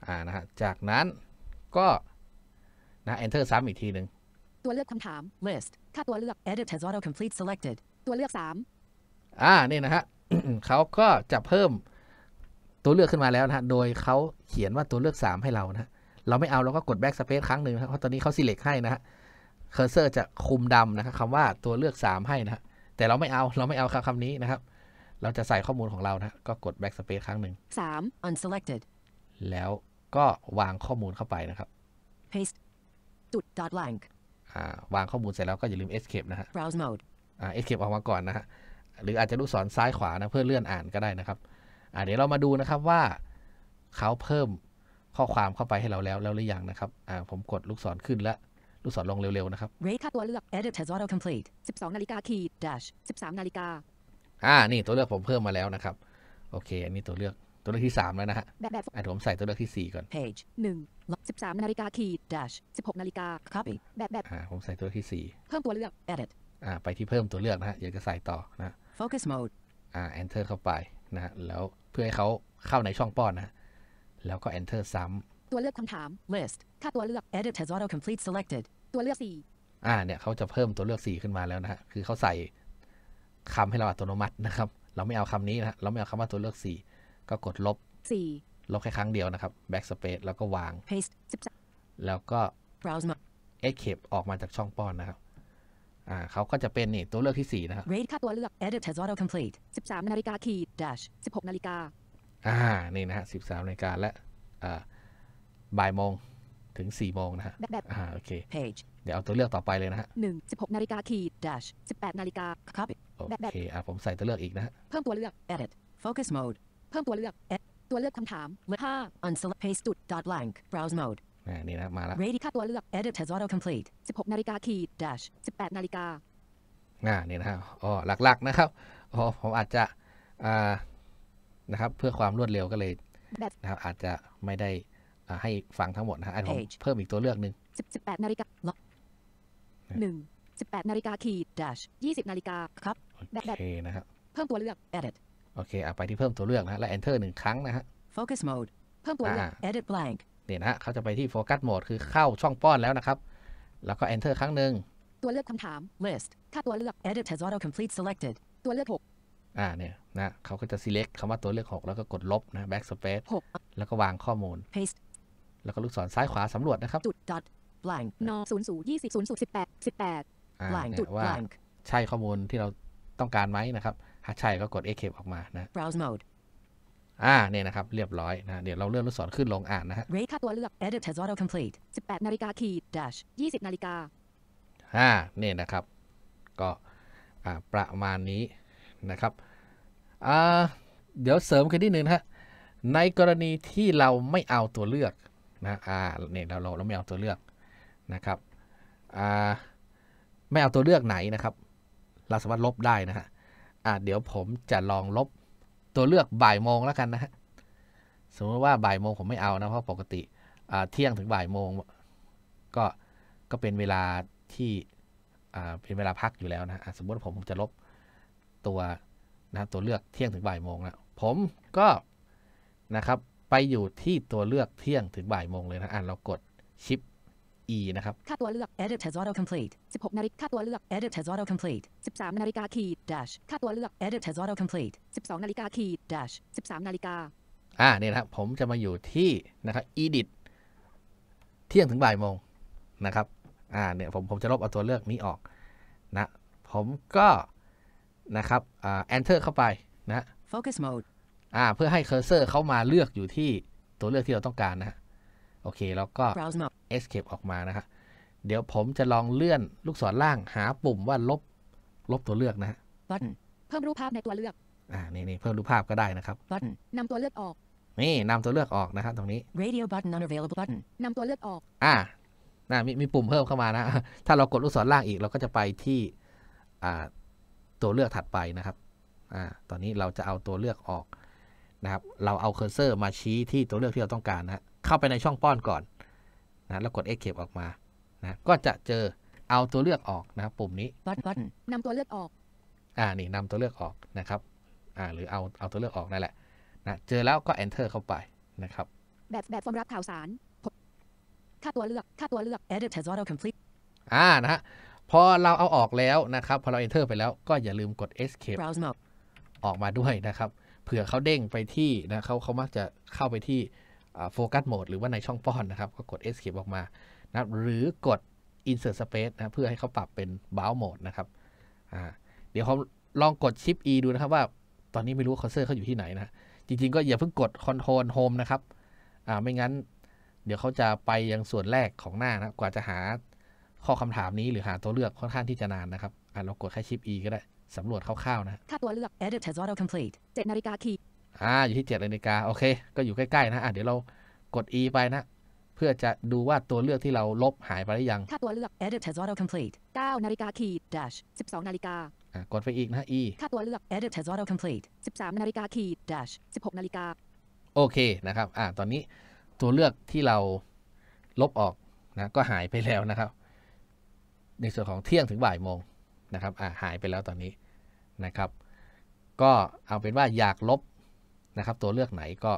อ่านะฮะ จากนั้นก็นะ enter ซ้ำอีกทีหนึ่งตัวเลือกคำถาม list ค่าตัวเลือก edit has auto complete selected ตัวเลือก3อ่า นี่นะฮะเขาก็จะเพิ่มตัวเลือกขึ้นมาแล้วนะฮะโดยเขาเขียนว่าตัวเลือก3ให้เรานะ เราไม่เอาเราก็กด back space ครั้งหนึ่งนะเพราะตอนนี้เขา select ให้นะฮะเคอร์เซอร์จะคุมดำนะครับคำว่าตัวเลือก3ให้นะฮะแต่เราไม่เอา เราไม่เอาคำคำนี้นะครับ เราจะใส่ข้อมูลของเรานะ ก็กด back space ครั้งหนึ่ง3 unselected แล้วก็วางข้อมูลเข้าไปนะครับ paste ุด dot blank วางข้อมูลเสร็จแล้วก็อย่าลืม escape นะฮะ browse mode อ่า escape ออกมาก่อนนะฮะ หรืออาจจะลูกศรซ้ายขวานะเพื่อเลื่อนอ่านก็ได้นะครับอ่าเดี๋ยวเรามาดูนะครับว่าเขาเพิ่มข้อความเข้าไปให้เราแล้วแล้วหรือยังนะครับอ่าผมกดลูกศรขึ้นและลูกศรลงเร็วๆนะครับ rate ค่าตัวเลือก edit has auto complete 12นาฬิกาคีด dash 13นาฬิกาอ่านี่ตัวเลือกผมเพิ่มมาแล้วนะครับ โอเค อันนี้ตัวเลือกตัวเลือกที่ 3 แล้วนะฮะแบบแบบผมใส่ตัวเลือกที่ 4 ก่อน page 1 13นาฬิกาขีด dash 16นาฬิกา copy แบบแบบผมใส่ตัวเลือกที่ 4 เพิ่มตัวเลือก edit อ่าไปที่เพิ่มตัวเลือกนะฮะอยากจะใส่ต่อนะ focus mode อ่า enter เข้าไปนะฮะแล้วเพื่อให้เขาเข้าในช่องป้อนนะ แล้วก็ enter ซ้ำตัวเลือกคำถาม list ค่าตัวเลือก edit has auto complete selected ตัวเลือก4อ่าเนี่ยเขาจะเพิ่มตัวเลือก 4 ขึ้นมาแล้วนะฮะ คือเขาใส่คำให้เราอัตโนมัตินะครับ เราไม่เอาคำนี้นะ เราไม่เอาคำว่าตัวเลือก4ก็กดลบ4ลบแค่ครั้งเดียวนะครับ backspace แล้วก็วาง paste 13แล้วก็ browse เอ็กเคปออกมาจากช่องป้อนนะครับอ่าเขาก็จะเป็นนี่ตัวเลือกที่ 4 นะครับ rate ค่าตัวเลือก edit has auto complete 13นาฬิกาคีด dash 16นาฬิกาอ่า นี่นะฮะ13นาฬิกาและอ่าบ่ายโมงถึง4โมงนะฮะแบบอ่าโอเค page เดี๋ยวเอาตัวเลือกต่อไปเลยนะฮะ1 16นาฬิกาคีด dash 18 นาฬิกา copy โอเคอ่าผมใส่ตัวเลือกอีกนะฮะเพิ่มตัวเลือก edit focus mode เพิ่มตัวเลือก ตัวเลือกคำถามเือ5 unselect paste จุด dot blank browse mode นี่นะมาแล้ว radio ค่าตัวเลือก edit has auto complete 16นาฬิกาขีด dash 18นาฬิกาอ่านี่นะครับอ๋อหลักๆนะครับอ๋อผมอาจจะอ่านะครับ เพื่อความรวดเร็วก็เลยนะครับอาจจะไม่ได้ให้ฟังทั้งหมดนะครับเพิ่มอีกตัวเลือกหนึ่ง18นาฬิกาหนึ่ง18นาฬิกาขีด dash 20นาฬิกาครับโอเคนะครับเพิ่มตัวเลือก edit โอเค เอาไปที่เพิ่มตัวเลือกนะและ enter หนึ่งครั้งนะฮะ focus mode เพิ่มตัวเลือก edit blank เนี่ยนะฮะเขาจะไปที่ focus mode คือเข้าช่องป้อนแล้วนะครับ แล้วก็ enter ครั้งหนึ่งตัวเลือกคำถาม list ถ้าตัวเลือก edit has auto complete selected ตัวเลือก6อ่าเนี่ยนะเขาก็จะ select คำว่าตัวเลือก 6 แล้วก็กดลบนะ backspace 6แล้วก็วางข้อมูล paste แล้วก็ลูกศรซ้ายขวาสำรวจนะครับจุด dot blank no 0 0 2 0 0 0 18 18 blank จุด blank ใช่ข้อมูลที่เราต้องการไหมนะครับใช่ก็กด escape ออกมา นะ browse mode อ่าเนี่ยนะครับเรียบร้อยนะเดี๋ยวเราเลื่อนลูกศรขึ้นลงอ่านนะฮะ rate ค่าตัวเลือก edit has auto complete 18นาฬิกาขีด dash 20นาฬิกา อ่าเนี่ยนะครับ ก็อ่าประมาณนี้นะครับ อ่า เดี๋ยวเสริมกันนิดนึงนะฮะ ในกรณีที่เราไม่เอาตัวเลือกนะ อ่าเนี่ยเราเราไม่เอาตัวเลือกนะครับ อ่า ไม่เอาตัวเลือกไหนนะครับ เราสามารถลบได้นะฮะอ่ะเดี๋ยวผมจะลองลบตัวเลือกบ่ายโมงแล้วกันนะฮะสมมติว่าบ่ายโมงผมไม่เอานะเพราะปกติเที่ยงถึงบ่ายโมงก็ก็เป็นเวลาที่เป็นเวลาพักอยู่แล้วนะะสมมติผมจะลบตัวนะตัวเลือกเที่ยงถึงบ่ายโมงแล้วผมก็นะครับไปอยู่ที่ตัวเลือกเที่ยงถึงบ่ายโมงเลยนะอ่ะเรากดชิป e นะครับค่าตัวเลือก edit has auto complete 16นาฬิกาค่าตัวเลือก edit has auto complete 13 นาฬิกาขีด dash ค่าตัวเลือก edit has auto complete 12 นาฬิกาขีด dash 13 นาฬิกาอ่า เนี่ยนะครับ ผมจะมาอยู่ที่นะครับ edit เที่ยงถึงบ่ายโมงนะครับ อ่า เนี่ยผมผมจะลบเอาตัวเลือกนี้ออกนะ ผมก็นะครับอ่า enter เข้าไปนะ focus mode อ่า เพื่อให้เคอร์เซอร์เข้ามาเลือกอยู่ที่ตัวเลือกที่เราต้องการนะโอเคแล้วก็ escape ออกมานะครับเดี๋ยวผมจะลองเลื่อนลูกศรล่างหาปุ่มว่าลบลบตัวเลือกนะฮะเพิ่มรูปภาพในตัวเลือกอ่านี่นเพิ่มรูปภาพก็ได้นะครับนำตัวเลือกออกนี่นำตัวเลือกออกนะครับตรงนี้ radio button unavailable button นำตัวเลือกออก อ่านะมีมีปุ่มเพิ่มเข้ามานะ ถ้าเรากดลูกศรล่างอีกเราก็จะไปที่อ่าตัวเลือกถัดไปนะครับอ่าตอนนี้เราจะเอาตัวเลือกออกนะครับเราเอาเคอร์เซอร์มาชี้ที่ตัวเลือกที่เราต้องการนะเข้าไปในช่องป้อนก่อน นะแล้วกด escape ออกมานะ ก็จะเจอเอาตัวเลือกออกนะ ปุ่มนี้วัดวัดนำตัวเลือกออก อ่านี่นำตัวเลือกออกนะครับ อ่า หรือเอาเอาตัวเลือกออกนั่นแหละนะเจอแล้วก็ enter เข้าไปนะครับ แบบแบบฟอร์มรับข่าวสารค่าตัวเลือกค่าตัวเลือก edit has auto complete อ่านะฮะพอเราเอาออกแล้วนะครับพอเรา enter ไปแล้วก็อย่าลืมกด escape ออกมาด้วยนะครับ เผื่อเขาเด้งไปที่นะเขาเขามักจะเข้าไปที่โฟกัสโหมดหรือว่าในช่องป้อนนะครับ ก็กด escape ออกมานะหรือกด insert space นะเพื่อให้เขาปรับเป็น bounce mode นะครับเดี๋ยวเขาลองกด shift e ดูนะครับว่าตอนนี้ไม่รู้คอนเซอร์เขาอยู่ที่ไหนนะ จริงๆ ก็อย่าเพิ่งกด control home นะครับไม่งั้นเดี๋ยวเขาจะไปยังส่วนแรกของหน้านะกว่าจะหาข้อคำถามนี้หรือหาตัวเลือกค่อนข้างที่จะนานนะครับเรากดแค่ชิป E ก็ได้สำรวจคร่าวๆนะถ้าตัวเลือก edit has auto complete 7นาฬิกาคีอ่า อยู่ที่7นาฬิกาโอเค ก็อยู่ใกล้ ๆ นะอ่ะเดี๋ยวเรากด e ไปนะ เพื่อจะดูว่าตัวเลือกที่เราลบหายไปหรือยัง ถ้าตัวเลือก edit has auto complete 9นาฬิกาขีด dash 12นาฬิกาอ่กดไปอีกนะ e ถ้าตัวเลือก edit has auto complete 13นาฬิกาขีด dash 16นาฬิกาโอเคนะครับอ่าตอนนี้ตัวเลือกที่เราลบออกนะก็หายไปแล้วนะครับ ในส่วนของเที่ยงถึงบ่ายโมงนะครับอ่าหายไปแล้วตอนนี้นะครับ ก็เอาเป็นว่าอยากลบนะครับตัวเลือกไหนก็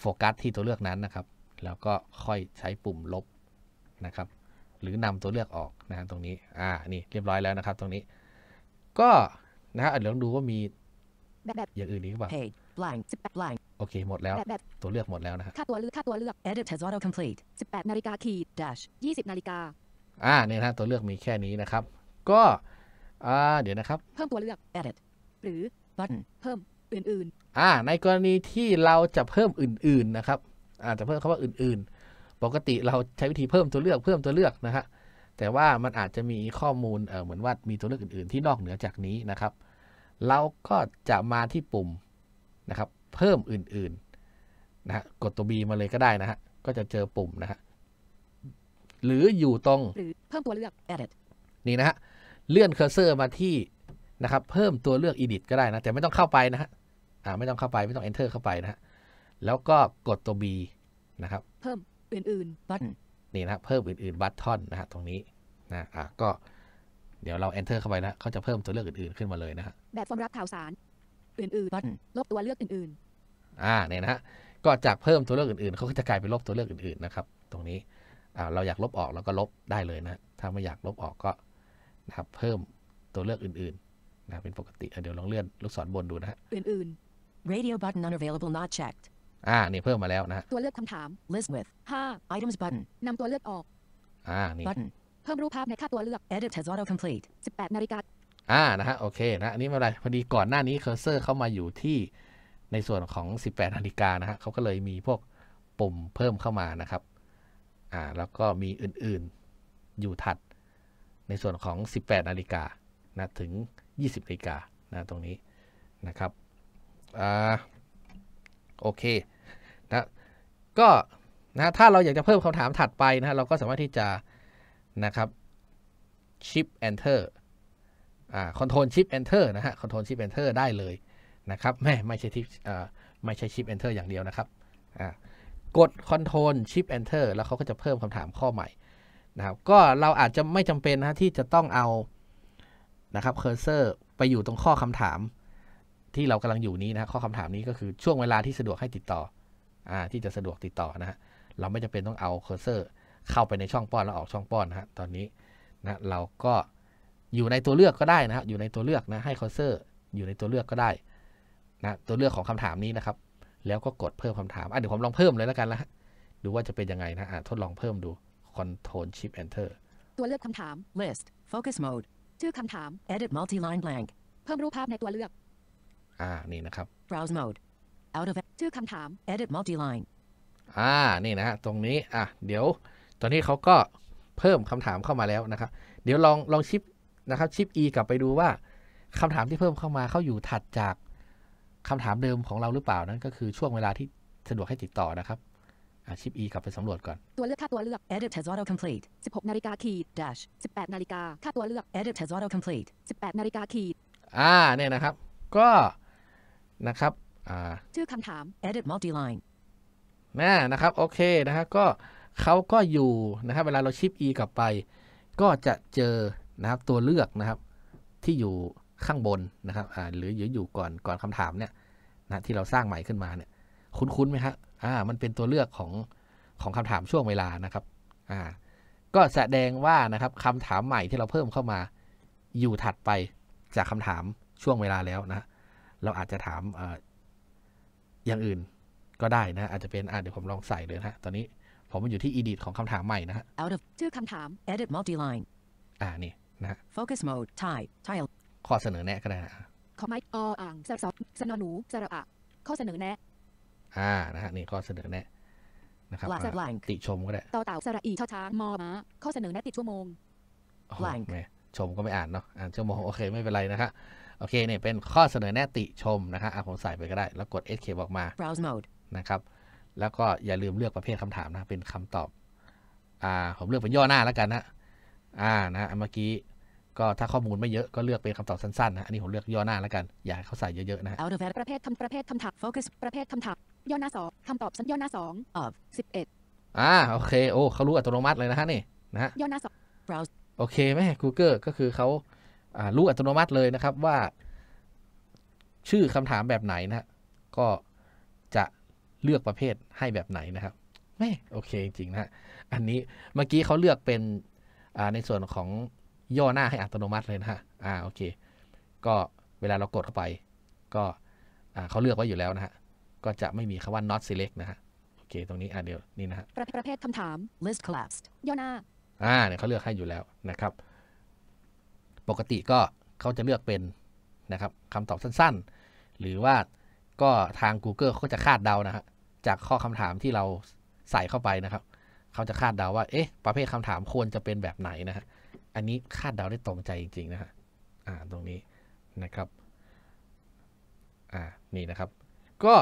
โฟกัสที่ตัวเลือกนั้นนะครับ แล้วก็ค่อยใช้ปุ่มลบนะครับ หรือนำตัวเลือกออกนะรตรงนี้อ่านี่เรียบร้อยแล้วนะครับ ตรงนี้ ก็นะฮะเดี๋ยวลองดูว่ามีอย่างอื่นอีกหรือเปล่าโอเคหมดแล้วตัวเลือกหมดแล้วนะครับค่าตัวเลือกค่าตัวเลือก edit has auto complete 18นาฬิกาขีดยี่สิบนาฬิกาอ่าเนี่ยนะตัวเลือกมีแค่นี้นะครับ ก็อ่าเดี๋ยวนะครับ เพิ่มตัวเลือก edit หรือ button เพิ่มอื่นๆอ่าในกรณีที่เราจะเพิ่มอื่น ๆนะครับอาจจะเพิ่มคำว่าอื่นๆ ปกติเราใช้วิธีเพิ่มตัวเลือกเพิ่มตัวเลือกนะฮะแต่ว่ามันอาจจะมีข้อมูลเออเหมือนว่ามีตัวเลือกอื่นๆที่นอกเหนือจากนี้นะครับ เราก็จะมาที่ปุ่มนะครับ เพิ่มอื่นๆนะฮะกดตัว B มาเลยก็ได้นะฮะ ก็จะเจอปุ่มนะฮะ หรืออยู่ตรงหรือเพิ่มตัวเลือก edit นี่นะฮะ เลื่อนเคอร์เซอร์มาที่นะครับ เพิ่มตัวเลือก edit ก็ได้นะ แต่ไม่ต้องเข้าไปนะฮะอ่าไม่ต้องเข้าไปไม่ต้อง enter เข้าไปนะฮะแล้วก็กดตัว B นะครับเพิ่มอื่นๆบัตนี่นะเพิ่มอื่นๆบัตทอนนะฮะตรงนี้นะอ่าก็เดี๋ยวเรา enter เข้าไปนะเขาจะเพิ่มตัวเลือกอื่น ๆขึ้นมาเลยนะฮะแบบฟอร์มรับข่าวสารอื่นๆบัตลบตัวเลือกอื่นๆ อ่าเนี่ยนะ ก็จากเพิ่มตัวเลือกอื่นๆเขาก็จะกลายเป็นลบตัวเลือกอื่น ๆ นะครับ ตรงนี้อ่าเราอยากลบออกเราก็ลบได้เลยนะ ถ้าไม่อยากลบออกก็นะครับเพิ่มตัวเลือกอื่นๆนะเป็นปกติเดี๋ยวลองเลื่อนลูกศรบนดูนะฮะอื่นๆ Radio button unavailable not checked อ่านี่เพิ่มมาแล้วนะตัวเลือกคำถาม list with 5 items button นำตัวเลือกออก อ่านี่ button เพิ่มรูปภาพในค่าตัวเลือก edit has auto complete 18 นาฬิกาอ่านะฮะโอเคนะอันนี้ไม่ไรพอดีก่อนหน้านี้เคอร์เซอร์เข้ามาอยู่ที่ ในส่วนของ 18นาฬิกานะฮะเขาก็เลยมีพวกปุ่มเพิ่มเข้ามานะครับอ่าแล้วก็มีอื่น ๆ อยู่ถัด ในส่วนของ 18นาฬิกานะถึง 20นาฬิกานะ ตรงนี้นะครับอ่าโอเคนะก็นะถ้าเราอยากจะเพิ่มคำถามถัดไปนะเราก็สามารถที่จะนะครับ shift enter อ่า control shift enter นะฮะ control ิ h i อน enter ได้เลยนะครับแม่ไม่ใช่ที่อ่าไม่ใช่ิ h i อน enter อย่างเดียวนะครับอ่ากด control ิ h i อน enter แล้วเขาก็จะเพิ่มคำถามข้อใหม่นะครับก็เราอาจจะไม่จำเป็นนะที่จะต้องเอานะครับเคอร์เซอร์ไปอยู่ตรงข้อคำถามที่เรากำลังอยู่นี้นะ ข้อคำถามนี้ก็คือช่วงเวลาที่สะดวกให้ติดต่ออที่จะสะดวกติดต่อนะฮะ เราไม่จำเป็นต้องเอาเคอร์เซอร์เข้าไปในช่องป้อนแล้วออกช่องป้อนนะฮะ ตอนนี้นะเราก็อยู่ในตัวเลือกก็ได้นะครับอยู่ในตัวเลือกนะให้เคอร์เซอร์อยู่ในตัวเลือกก็ได้นะตัวเลือกของคำถามนี้นะครับ แล้วก็กดเพิ่มคำถาม อ่ะเดี๋ยวผมลองเพิ่มเลยแล้วกันนะดูว่าจะเป็นยังไงนะอ่ะทดลองเพิ่มดู Control Shift Enter ตัวเลือกคำถาม list focus mode ชื่อคำถาม edit multi line blank เพิ่มรูปภาพในตัวเลือกอ่านี่นะครับ browse mode out of ชื่อคำถาม edit multiline อ่านี่นะฮะตรงนี้อ่ะเดี๋ยวตอนนี้เขาก็เพิ่มคำถามเข้ามาแล้วนะครับ เดี๋ยวลองลองชิปนะครับชิป e กลับไปดูว่าคำถามที่เพิ่มเข้ามาเขาอยู่ถัดจากคำถามเดิมของเราหรือเปล่านั่นก็คือช่วงเวลาที่สะดวกให้ติดต่อนะครับชิป E กลับไปสำรวจก่อน ตัวเลือกค่าตัวเลือก Edit has auto complete 16นาฬิกาขีด dash 18นาฬิกาค่าตัวเลือก Edit has auto complete 18นาฬิกาขีดอ่าเนี่ยนะครับ ก็นะครับชื่อคำถาม edit multiline นะนะครับโอเคนะฮะก็เขาก็อยู่นะครับ เวลาเราชิป e กลับไป ก็จะเจอนะครับตัวเลือกนะครับ ที่อยู่ข้างบนนะครับหรืออยู่ก่อนก่อนคำถามเนี่ยนะที่เราสร้างใหม่ขึ้นมาเนี่ย คุ้นคุ้นไหมครับอ่ามันเป็นตัวเลือกของของคำถามช่วงเวลานะครับอ่าก็แสดงว่านะครับคำถามใหม่ที่เราเพิ่มเข้ามา อยู่ถัดไปจากคำถามช่วงเวลาแล้วนะเราอาจจะถามออย่างอื่นก็ได้นะ อาจจะเป็นเดี๋ยวผมลองใส่เลยนะตอนนี้ผมอยู่ที่ edit ของคำถามใหม่นะฮะ out of ชื่อคำถาม edit multiline อ่านี่นะ focus mode type tile ข้อเสนอแนะก็ได้นะขอไม้ออ่างสะสบสนอหนูสระอะข้อเสนอแนะอ่านะฮะนี่ข้อเสนอแนะนะครับติชมก็ได้ต่อเต่าสระอีช่อช้างมอมา ข้อเสนอแนะติดชั่วโมงชมก็ไม่อ่านเนาะอ่านชั่วโมงโอเคไม่เป็นไรนะฮะโอเคเนี่ยเป็นข้อเสนอแนะติชมนะครับผมใส่ไปก็ได้ แล้วกด escape ออกมา browse mode นะครับ แล้วก็อย่าลืมเลือกประเภทคำถามนะ เป็นคำตอบ อ่า ผมเลือกเป็นย่อหน้าแล้วกันนะอ่านะเมื่อกี้ก็ถ้าข้อมูลไม่เยอะ ก็เลือกเป็นคำตอบสั้นๆนะอันนี้ผมเลือกย่อหน้าแล้วกันอย่าให้เขาใส่เยอะๆนะ out of ประเภทคำประเภทคำถาม focus ประเภทคำถามย่อหน้าสองคำตอบสั้นย่อหน้าสอง of สิบเอ็ดอ่าโอเคโอ้เขารู้อัตโนมัติเลยนะฮะนี่นะย่อหน้าสอง browse โอเคไหม Google ก็คือเขารู้อัตโนมัติเลยนะครับว่า ชื่อคำถามแบบไหนนะ ก็จะเลือกประเภทให้แบบไหนนะครับแม่โอเคจริงนะอันนี้เมื่อกี้เขาเลือกเป็นในส่วนของย่อหน้าให้อัตโนมัติเลยนะอ่าโอเค ก็เวลาเรากดเข้าไป ก็เขาเลือกไว้อยู่แล้วนะฮะก็จะไม่มีคำว่า not select นะฮะโอเคตรงนี้อ่าเดี๋ยวนี่นะฮะประเภทคำถาม list collapsed ย่อหน้าอ่าเนี่ยเขาเลือกให้อยู่แล้วนะครับปกติก็เขาจะเลือกเป็นนะครับคำตอบสั้นๆ หรือว่าก็ทาง Google เขาจะคาดเดานะฮะจากข้อคำถามที่เราใส่เข้าไปนะครับ เขาจะคาดเดาว่าเอ๊ะประเภทคำถามควรจะเป็นแบบไหนนะฮะอันนี้คาดเดาได้ตรงใจจริงๆนะฮะอ่าตรงนี้นะครับอ่านี่นะครับ ก็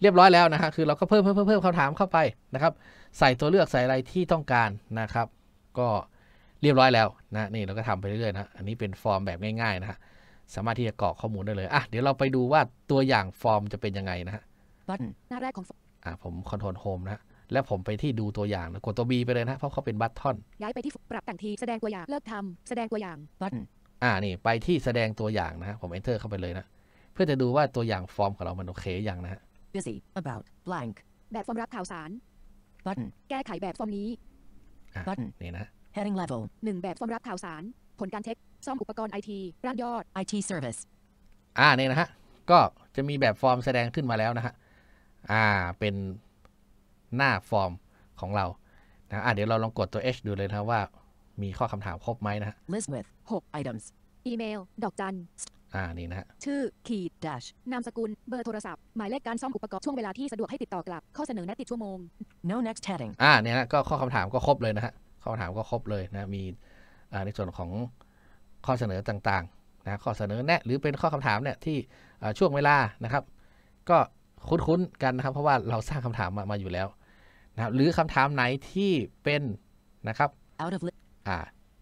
เรียบร้อยแล้วนะฮะคือเราก็เพิ่มเพิ่มเพิ่มคำถามเข้าไปนะครับ ใส่ตัวเลือกใส่อะไรที่ต้องการนะครับ ก็เรียบร้อยแล้วนะนี่เราก็ทำไปเรื่อยๆนะอันนี้เป็นฟอร์มแบบง่าย ๆนะฮะสามารถที่จะกรอกข้อมูลได้เลยอ่ะเดี๋ยวเราไปดูว่าตัวอย่างฟอร์มจะเป็นยังไงนะฮะบหน้าแรกของ อ่ะผมคอนโทรลโฮมนะแล้วผมไปที่ดูตัวอย่างนะกดตัว B ไปเลยนะเพราะเขาเป็นบัตทอนย้ายไปที่ปรับแต่งทีแสดงตัวอย่าง เลิกทำแสดงตัวอย่างบัตอ่านี่ไปที่แสดงตัวอย่างนะผม enter เข้าไปเลยนะเพื่อจะดูว่าตัวอย่างฟอร์มของเรามันโอเคอย่างนะฮะ busy about blank แบบฟอร์มรับข่าวสารบัตแก้ไขแบบฟอร์มนี้บัตนี่นะ heading level 1แบบฟอร์มรับข่าวสาร ผลการเช็คซ่อมอุปกรณ์ไอที ร้านยอด IT service อ่าเนี่ยนะฮะ ก็จะมีแบบฟอร์มแสดงขึ้นมาแล้วนะฮะ อ่า เป็นหน้าฟอร์มของเรา นะ อ่าเดี๋ยวเราลองกดตัว H ดูเลยนะว่ามีข้อคำถามครบไหมนะฮะ list with 6 items อีเมลดอกจัน อ่า นี่นะฮะชื่อ คีด dash นามสกุล เบอร์โทรศัพท์ หมายเลขการซ่อมอุปกรณ์ ช่วงเวลาที่สะดวกให้ติดต่อกลับ ข้อเสนอแนะติดชั่วโมง no next heading อ่าเนี่ยนะก็ข้อคำถามก็ครบเลยนะฮะข้อถามก็ครบเลยนะมีในส่วนของข้อเสนอต่างๆนะข้อเสนอแนะหรือเป็นข้อคำถามเนี่ยที่ช่วงเวลานะครับ ก็คุ้นๆกันนะครับ เพราะว่าเราสร้างคำถามมามาอยู่แล้วนะรหรือคำถามไหนที่เป็นนะครับอ่า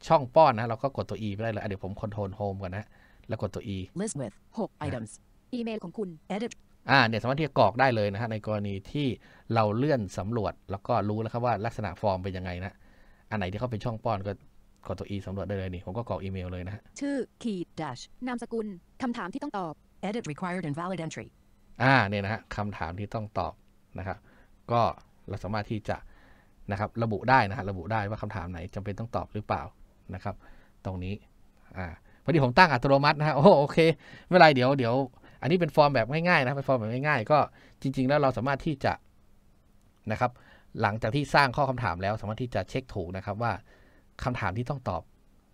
ช่องป้อนนะเราก็กดตัว e ไปได้เลยเดี๋ยวผมคอนโทรลโฮมก่อนนะแล้วกดตัว e list with 6 items อีเมลของคุณ edit อ่าเนี่ยสามารถที่จะกรอกได้เลยนะฮะในกรณีที่เราเลื่อนสำรวจ แล้วก็รู้แล้วครับว่าลักษณะฟอร์มเป็นยังไงนะอันไหนที่เขาเป็นช่องป้อนก็กดตัวอีสำรวจได้เลยนี่ ผมก็กรอกอีเมลเลยนะฮะชื่อขีด d นามสกุลคำถามที่ต้องตอบ edit required and valid entry อ่าเนี่ยนะฮะคำถามที่ต้องตอบนะครับ ก็เราสามารถที่จะนะครับ ระบุได้นะฮะระบุได้ว่าคำถามไหนจำเป็นต้องตอบหรือเปล่านะครับ ตรงนี้อ่าพอดีผมตั้งอัตโนมัตินะฮะโอ้โอเค ไม่เป็นไรเดี๋ยวเดี๋ยวอันนี้เป็นฟอร์มแบบง่ายๆนะเป็นฟอร์มแบบง่ายๆก็จริง ๆ แล้วเราสามารถที่จะนะครับหลังจากที่สร้างข้อคำถามแล้วสามารถที่จะเช็คถูกนะครับว่าคำถามที่ต้องตอบ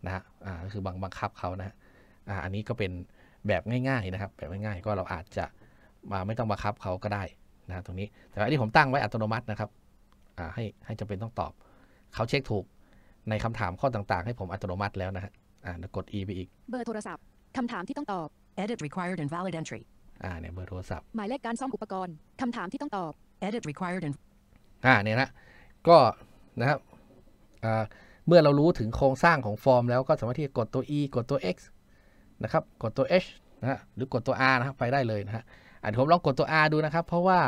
นะฮะอ่าคือบังบังคับเขานะอ่าอันนี้ก็เป็นแบบง่ายๆนะครับ แบบง่ายๆก็เราอาจจะมาไม่ต้องบังคับเขาก็ได้นะตรงนี้แต่อันนี้ผมตั้งไว้อัตโนมัตินะครับอ่าให้ให้จำเป็นต้องตอบเขาเช็คถูกในคำถามข้อต่างๆให้ผมอัตโนมัติแล้วนะฮะอ่ากด e ไปอีกเบอร์โทรศัพท์คำถามที่ต้องตอบ edit required and valid entry อ่าเนี่ยเบอร์โทรศัพท์หมายเลขการซ่อมอุปกรณ์ คำถามที่ต้องตอบ edit required and อ่าเนี่ยนะก็นะครับเมื่อเรารู้ถึงโครงสร้างของฟอร์มแล้วก็สามารถที่จะกดตัว e กดตัว x นะครับกดตัว h นะฮะหรือกดตัว r นะครับไปได้เลยนะฮะอ่าผมลองกดตัว r ดูนะครับ เพราะว่า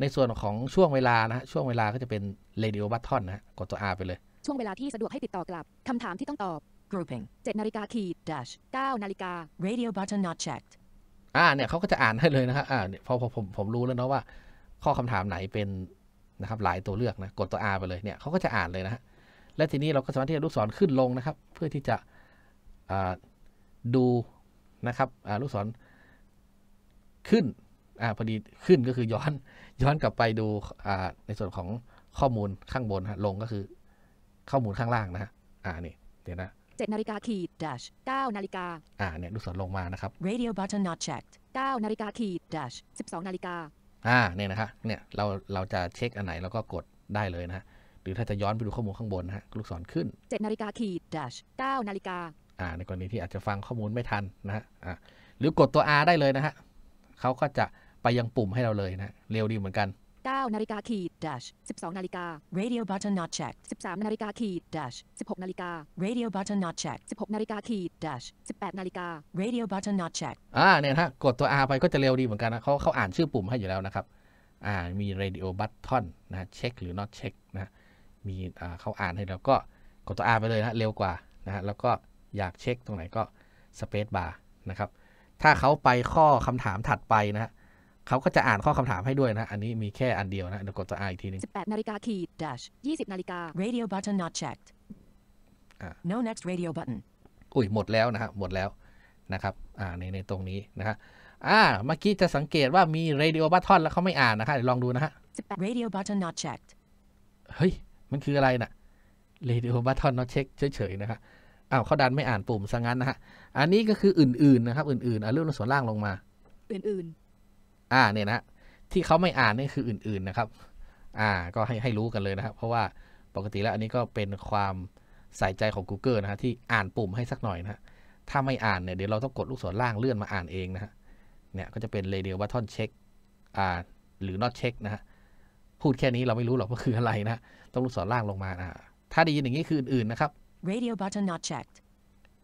ในส่วนของช่วงเวลานะฮะช่วงเวลาก็จะเป็น radio button นะฮะกดตัว r ไปเลย ช่วงเวลาที่สะดวกให้ติดต่อกลับคำถามที่ต้องตอบ grouping 7นาฬิกาขีด dash 9นาฬิกา radio button not checked อ่าเนี่ยเขาก็จะอ่านให้เลยนะครับอ่าเนี่ยพอผมผมรู้แล้วเนาะว่า ข้อคำถามไหนเป็นนะครับหลายตัวเลือกนะกดตัว R ไปเลยเนี่ยเขาก็จะอ่านเลยนะฮะและทีนี้เราก็สามารถที่จะลูกศรขึ้นลงนะครับ เพื่อที่จะดูนะครับลูกศรขึ้นอพอดีขึ้นก็คือย้อนย้อนกลับไปดูในส่วนของข้อมูลข้างบนฮะลงก็คือข้อมูลข้างล่างนะฮะอ่านี่เดี๋ยวนะเจ็ดนาฬิกาขีดดัชเก้านาฬิกาอ่าเนี่ยลูกศรลงมานะครับ radio button not checked เก้านาฬิกาขีดดัชสิบสองนาฬิกาอ่าเนี่ยนะฮะเนี่ยเราเราจะเช็คอันไหนเราก็กดได้เลยนะฮะ หรือถ้าจะย้อนไปดูข้อมูลข้างบนนะฮะ ลูกศรขึ้น7นาฬิกาขีดดัชานาฬิกาอ่าในกรณีที่อาจจะฟังข้อมูลไม่ทันนะฮะอ่าหรือกดตัว R ได้เลยนะฮะเขาก็จะไปยังปุ่มให้เราเลยนะเร็วดีเหมือนกัน9นาฬิกาขีด dash 12นาฬิกา radio button not checked 13 นาฬิกาขีด dash 16นาฬิกา radio button not checked 16 นาฬิกาขีด dash 18นาฬิกา radio button not checked อ่าเนี่ยฮะกดตัว R ไปก็จะเร็วดีเหมือนกันนะเขาเขาอ่านชื่อปุ่มให้อยู่แล้วนะครับอ่ามี radio button นะเช็คหรือ not check นะมีอ่าเขาอ่านให้แล้วก็กดตัว R ไปเลยนะเร็วกว่านะฮะแล้วก็อยากเช็คตรงไหนก็ space bar นะครับ ถ้าเขาไปข้อคำถามถัดไปนะฮะเขาก็จะอ่านข้อคำถามให้ด้วยนะ อันนี้มีแค่อันเดียวนะ เดี๋ยวกดตัว I อีกทีนึง 18 นาฬิกาขีด dash 20 นาฬิกา radio button not checked no next radio button อุ้ย หมดแล้วนะฮะหมดแล้ว นะครับ อ่า ในในตรงนี้นะฮะอ่า เมื่อกี้จะสังเกตว่ามี radio button แล้วเขาไม่อ่านนะครับเดี๋ยวลองดูนะฮะ18 radio button not checked เฮ้ย มันคืออะไรน่ะ radio button not checked เฉยๆ นะครับอ้าวเขาดันไม่อ่านปุ่มซะงั้นนะฮะ อันนี้ก็คืออื่นๆนะครับ อื่นๆอ่ะเรื่อนงส่วนล่างลงมา อื่นอ่าเนี่ยนะที่เขาไม่อ่านนี่คืออื่นๆนะครับอ่าก็ให้ให้รู้กันเลยนะครับเพราะว่าปกติแล้วอันนี้ก็เป็นความใส่ใจของ Google นะฮะที่อ่านปุ่มให้สักหน่อยนะฮะถ้าไม่อ่านเนี่ยเดี๋ยวเราต้องกดลูกศรล่างเลื่อนมาอ่านเองนะฮะเนี่ยก็จะเป็น radio button check อ่าหรือ not check นะฮะพูดแค่นี้เราไม่รู้หรอกว่าคืออะไรนะต้องลูกศรล่างลงมานะถ้าได้ยินอย่างนี้คืออื่นๆนะครับ radio button not checked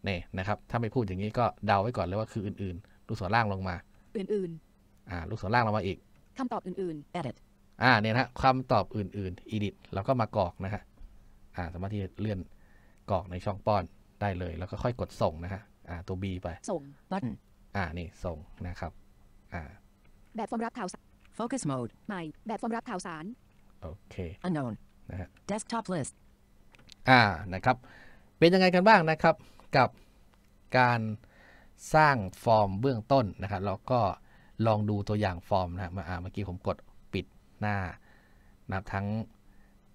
นี่นะครับถ้าไม่พูดอย่างนี้ก็เดาไว้ก่อนเลยว่าคืออื่นๆลูกศรล่างลงมา อื่นๆอ่าลูกศรล่างเรามาอีก คำตอบอื่น ๆ edit อ่าเนี่ยนะคำตอบอื่นๆ edit แล้วก็มากรอกนะฮะ อ่าสามารถที่จะเลื่อนกรอกในช่องป้อนได้เลย แล้วก็ค่อยกดส่งนะฮะ อ่าตัว B ไป ส่ง button อ่านี่ส่งนะครับ อ่าแบบฟอร์มรับข่าวสาร focus mode ใหม่แบบฟอร์มรับข่าวสาร โอเค unknown นะฮะ desktop list อ่า นะครับ เป็นยังไงกันบ้างนะครับกับการสร้างฟอร์มเบื้องต้นนะครับแล้วก็ลองดูตัวอย่างฟอร์มนะมาเมื่อกี้ผมกดปิดหน้านะทั้ง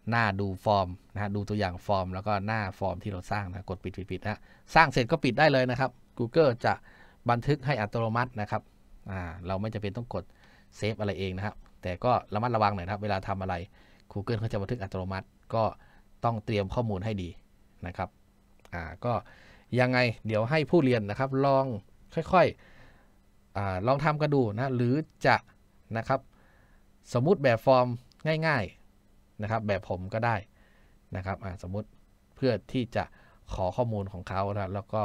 หน้าดูฟอร์มนะดูตัวอย่างฟอร์ม แล้วก็หน้าฟอร์มที่เราสร้างนะกดปิดปิดปิดนะสร้างเสร็จก็ปิดได้เลยนะครับ Google จะบันทึกให้อัตโนมัตินะครับ เราไม่จำเป็นต้องกดเซฟอะไรเองนะครับ แต่ก็ระมัดระวังหน่อยครับ เวลาทำอะไร Google เขาจะบันทึกอัตโนมัติ ก็ต้องเตรียมข้อมูลให้ดีนะครับอ่าก็ยังไงเดี๋ยวให้ผู้เรียนนะครับ ลองค่อย ๆอลองทำกันดูนะ หรือจะนะครับสมมุติแบบฟอร์มง่าย ๆนะครับ แบบผมก็ได้นะครับสมมุติเพื่อที่จะขอข้อมูลของเขานะแล้วก็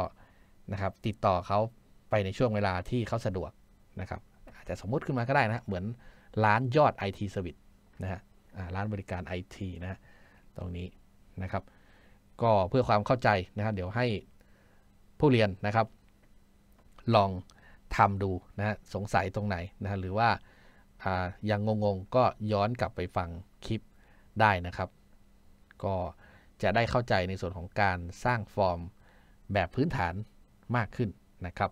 นะครับติดต่อเขาไปในช่วงเวลาที่เขาสะดวกนะครับ อาจจะสมมุติขึ้นมาก็ได้นะเหมือนร้านยอด IT Service นะฮะร้านบริการ IT นะตรงนี้นะครับ ก็เพื่อความเข้าใจนะครับ เดี๋ยวให้ผู้เรียนนะครับ ลองทำดูนะสงสัยตรงไหนนะหรือว่ายังงงๆ ก็ย้อนกลับไปฟังคลิปได้นะครับ ก็จะได้เข้าใจในส่วนของการสร้างฟอร์มแบบพื้นฐานมากขึ้นนะครับ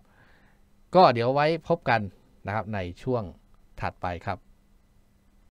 ก็เดี๋ยวไว้พบกันนะครับในช่วงถัดไปครับ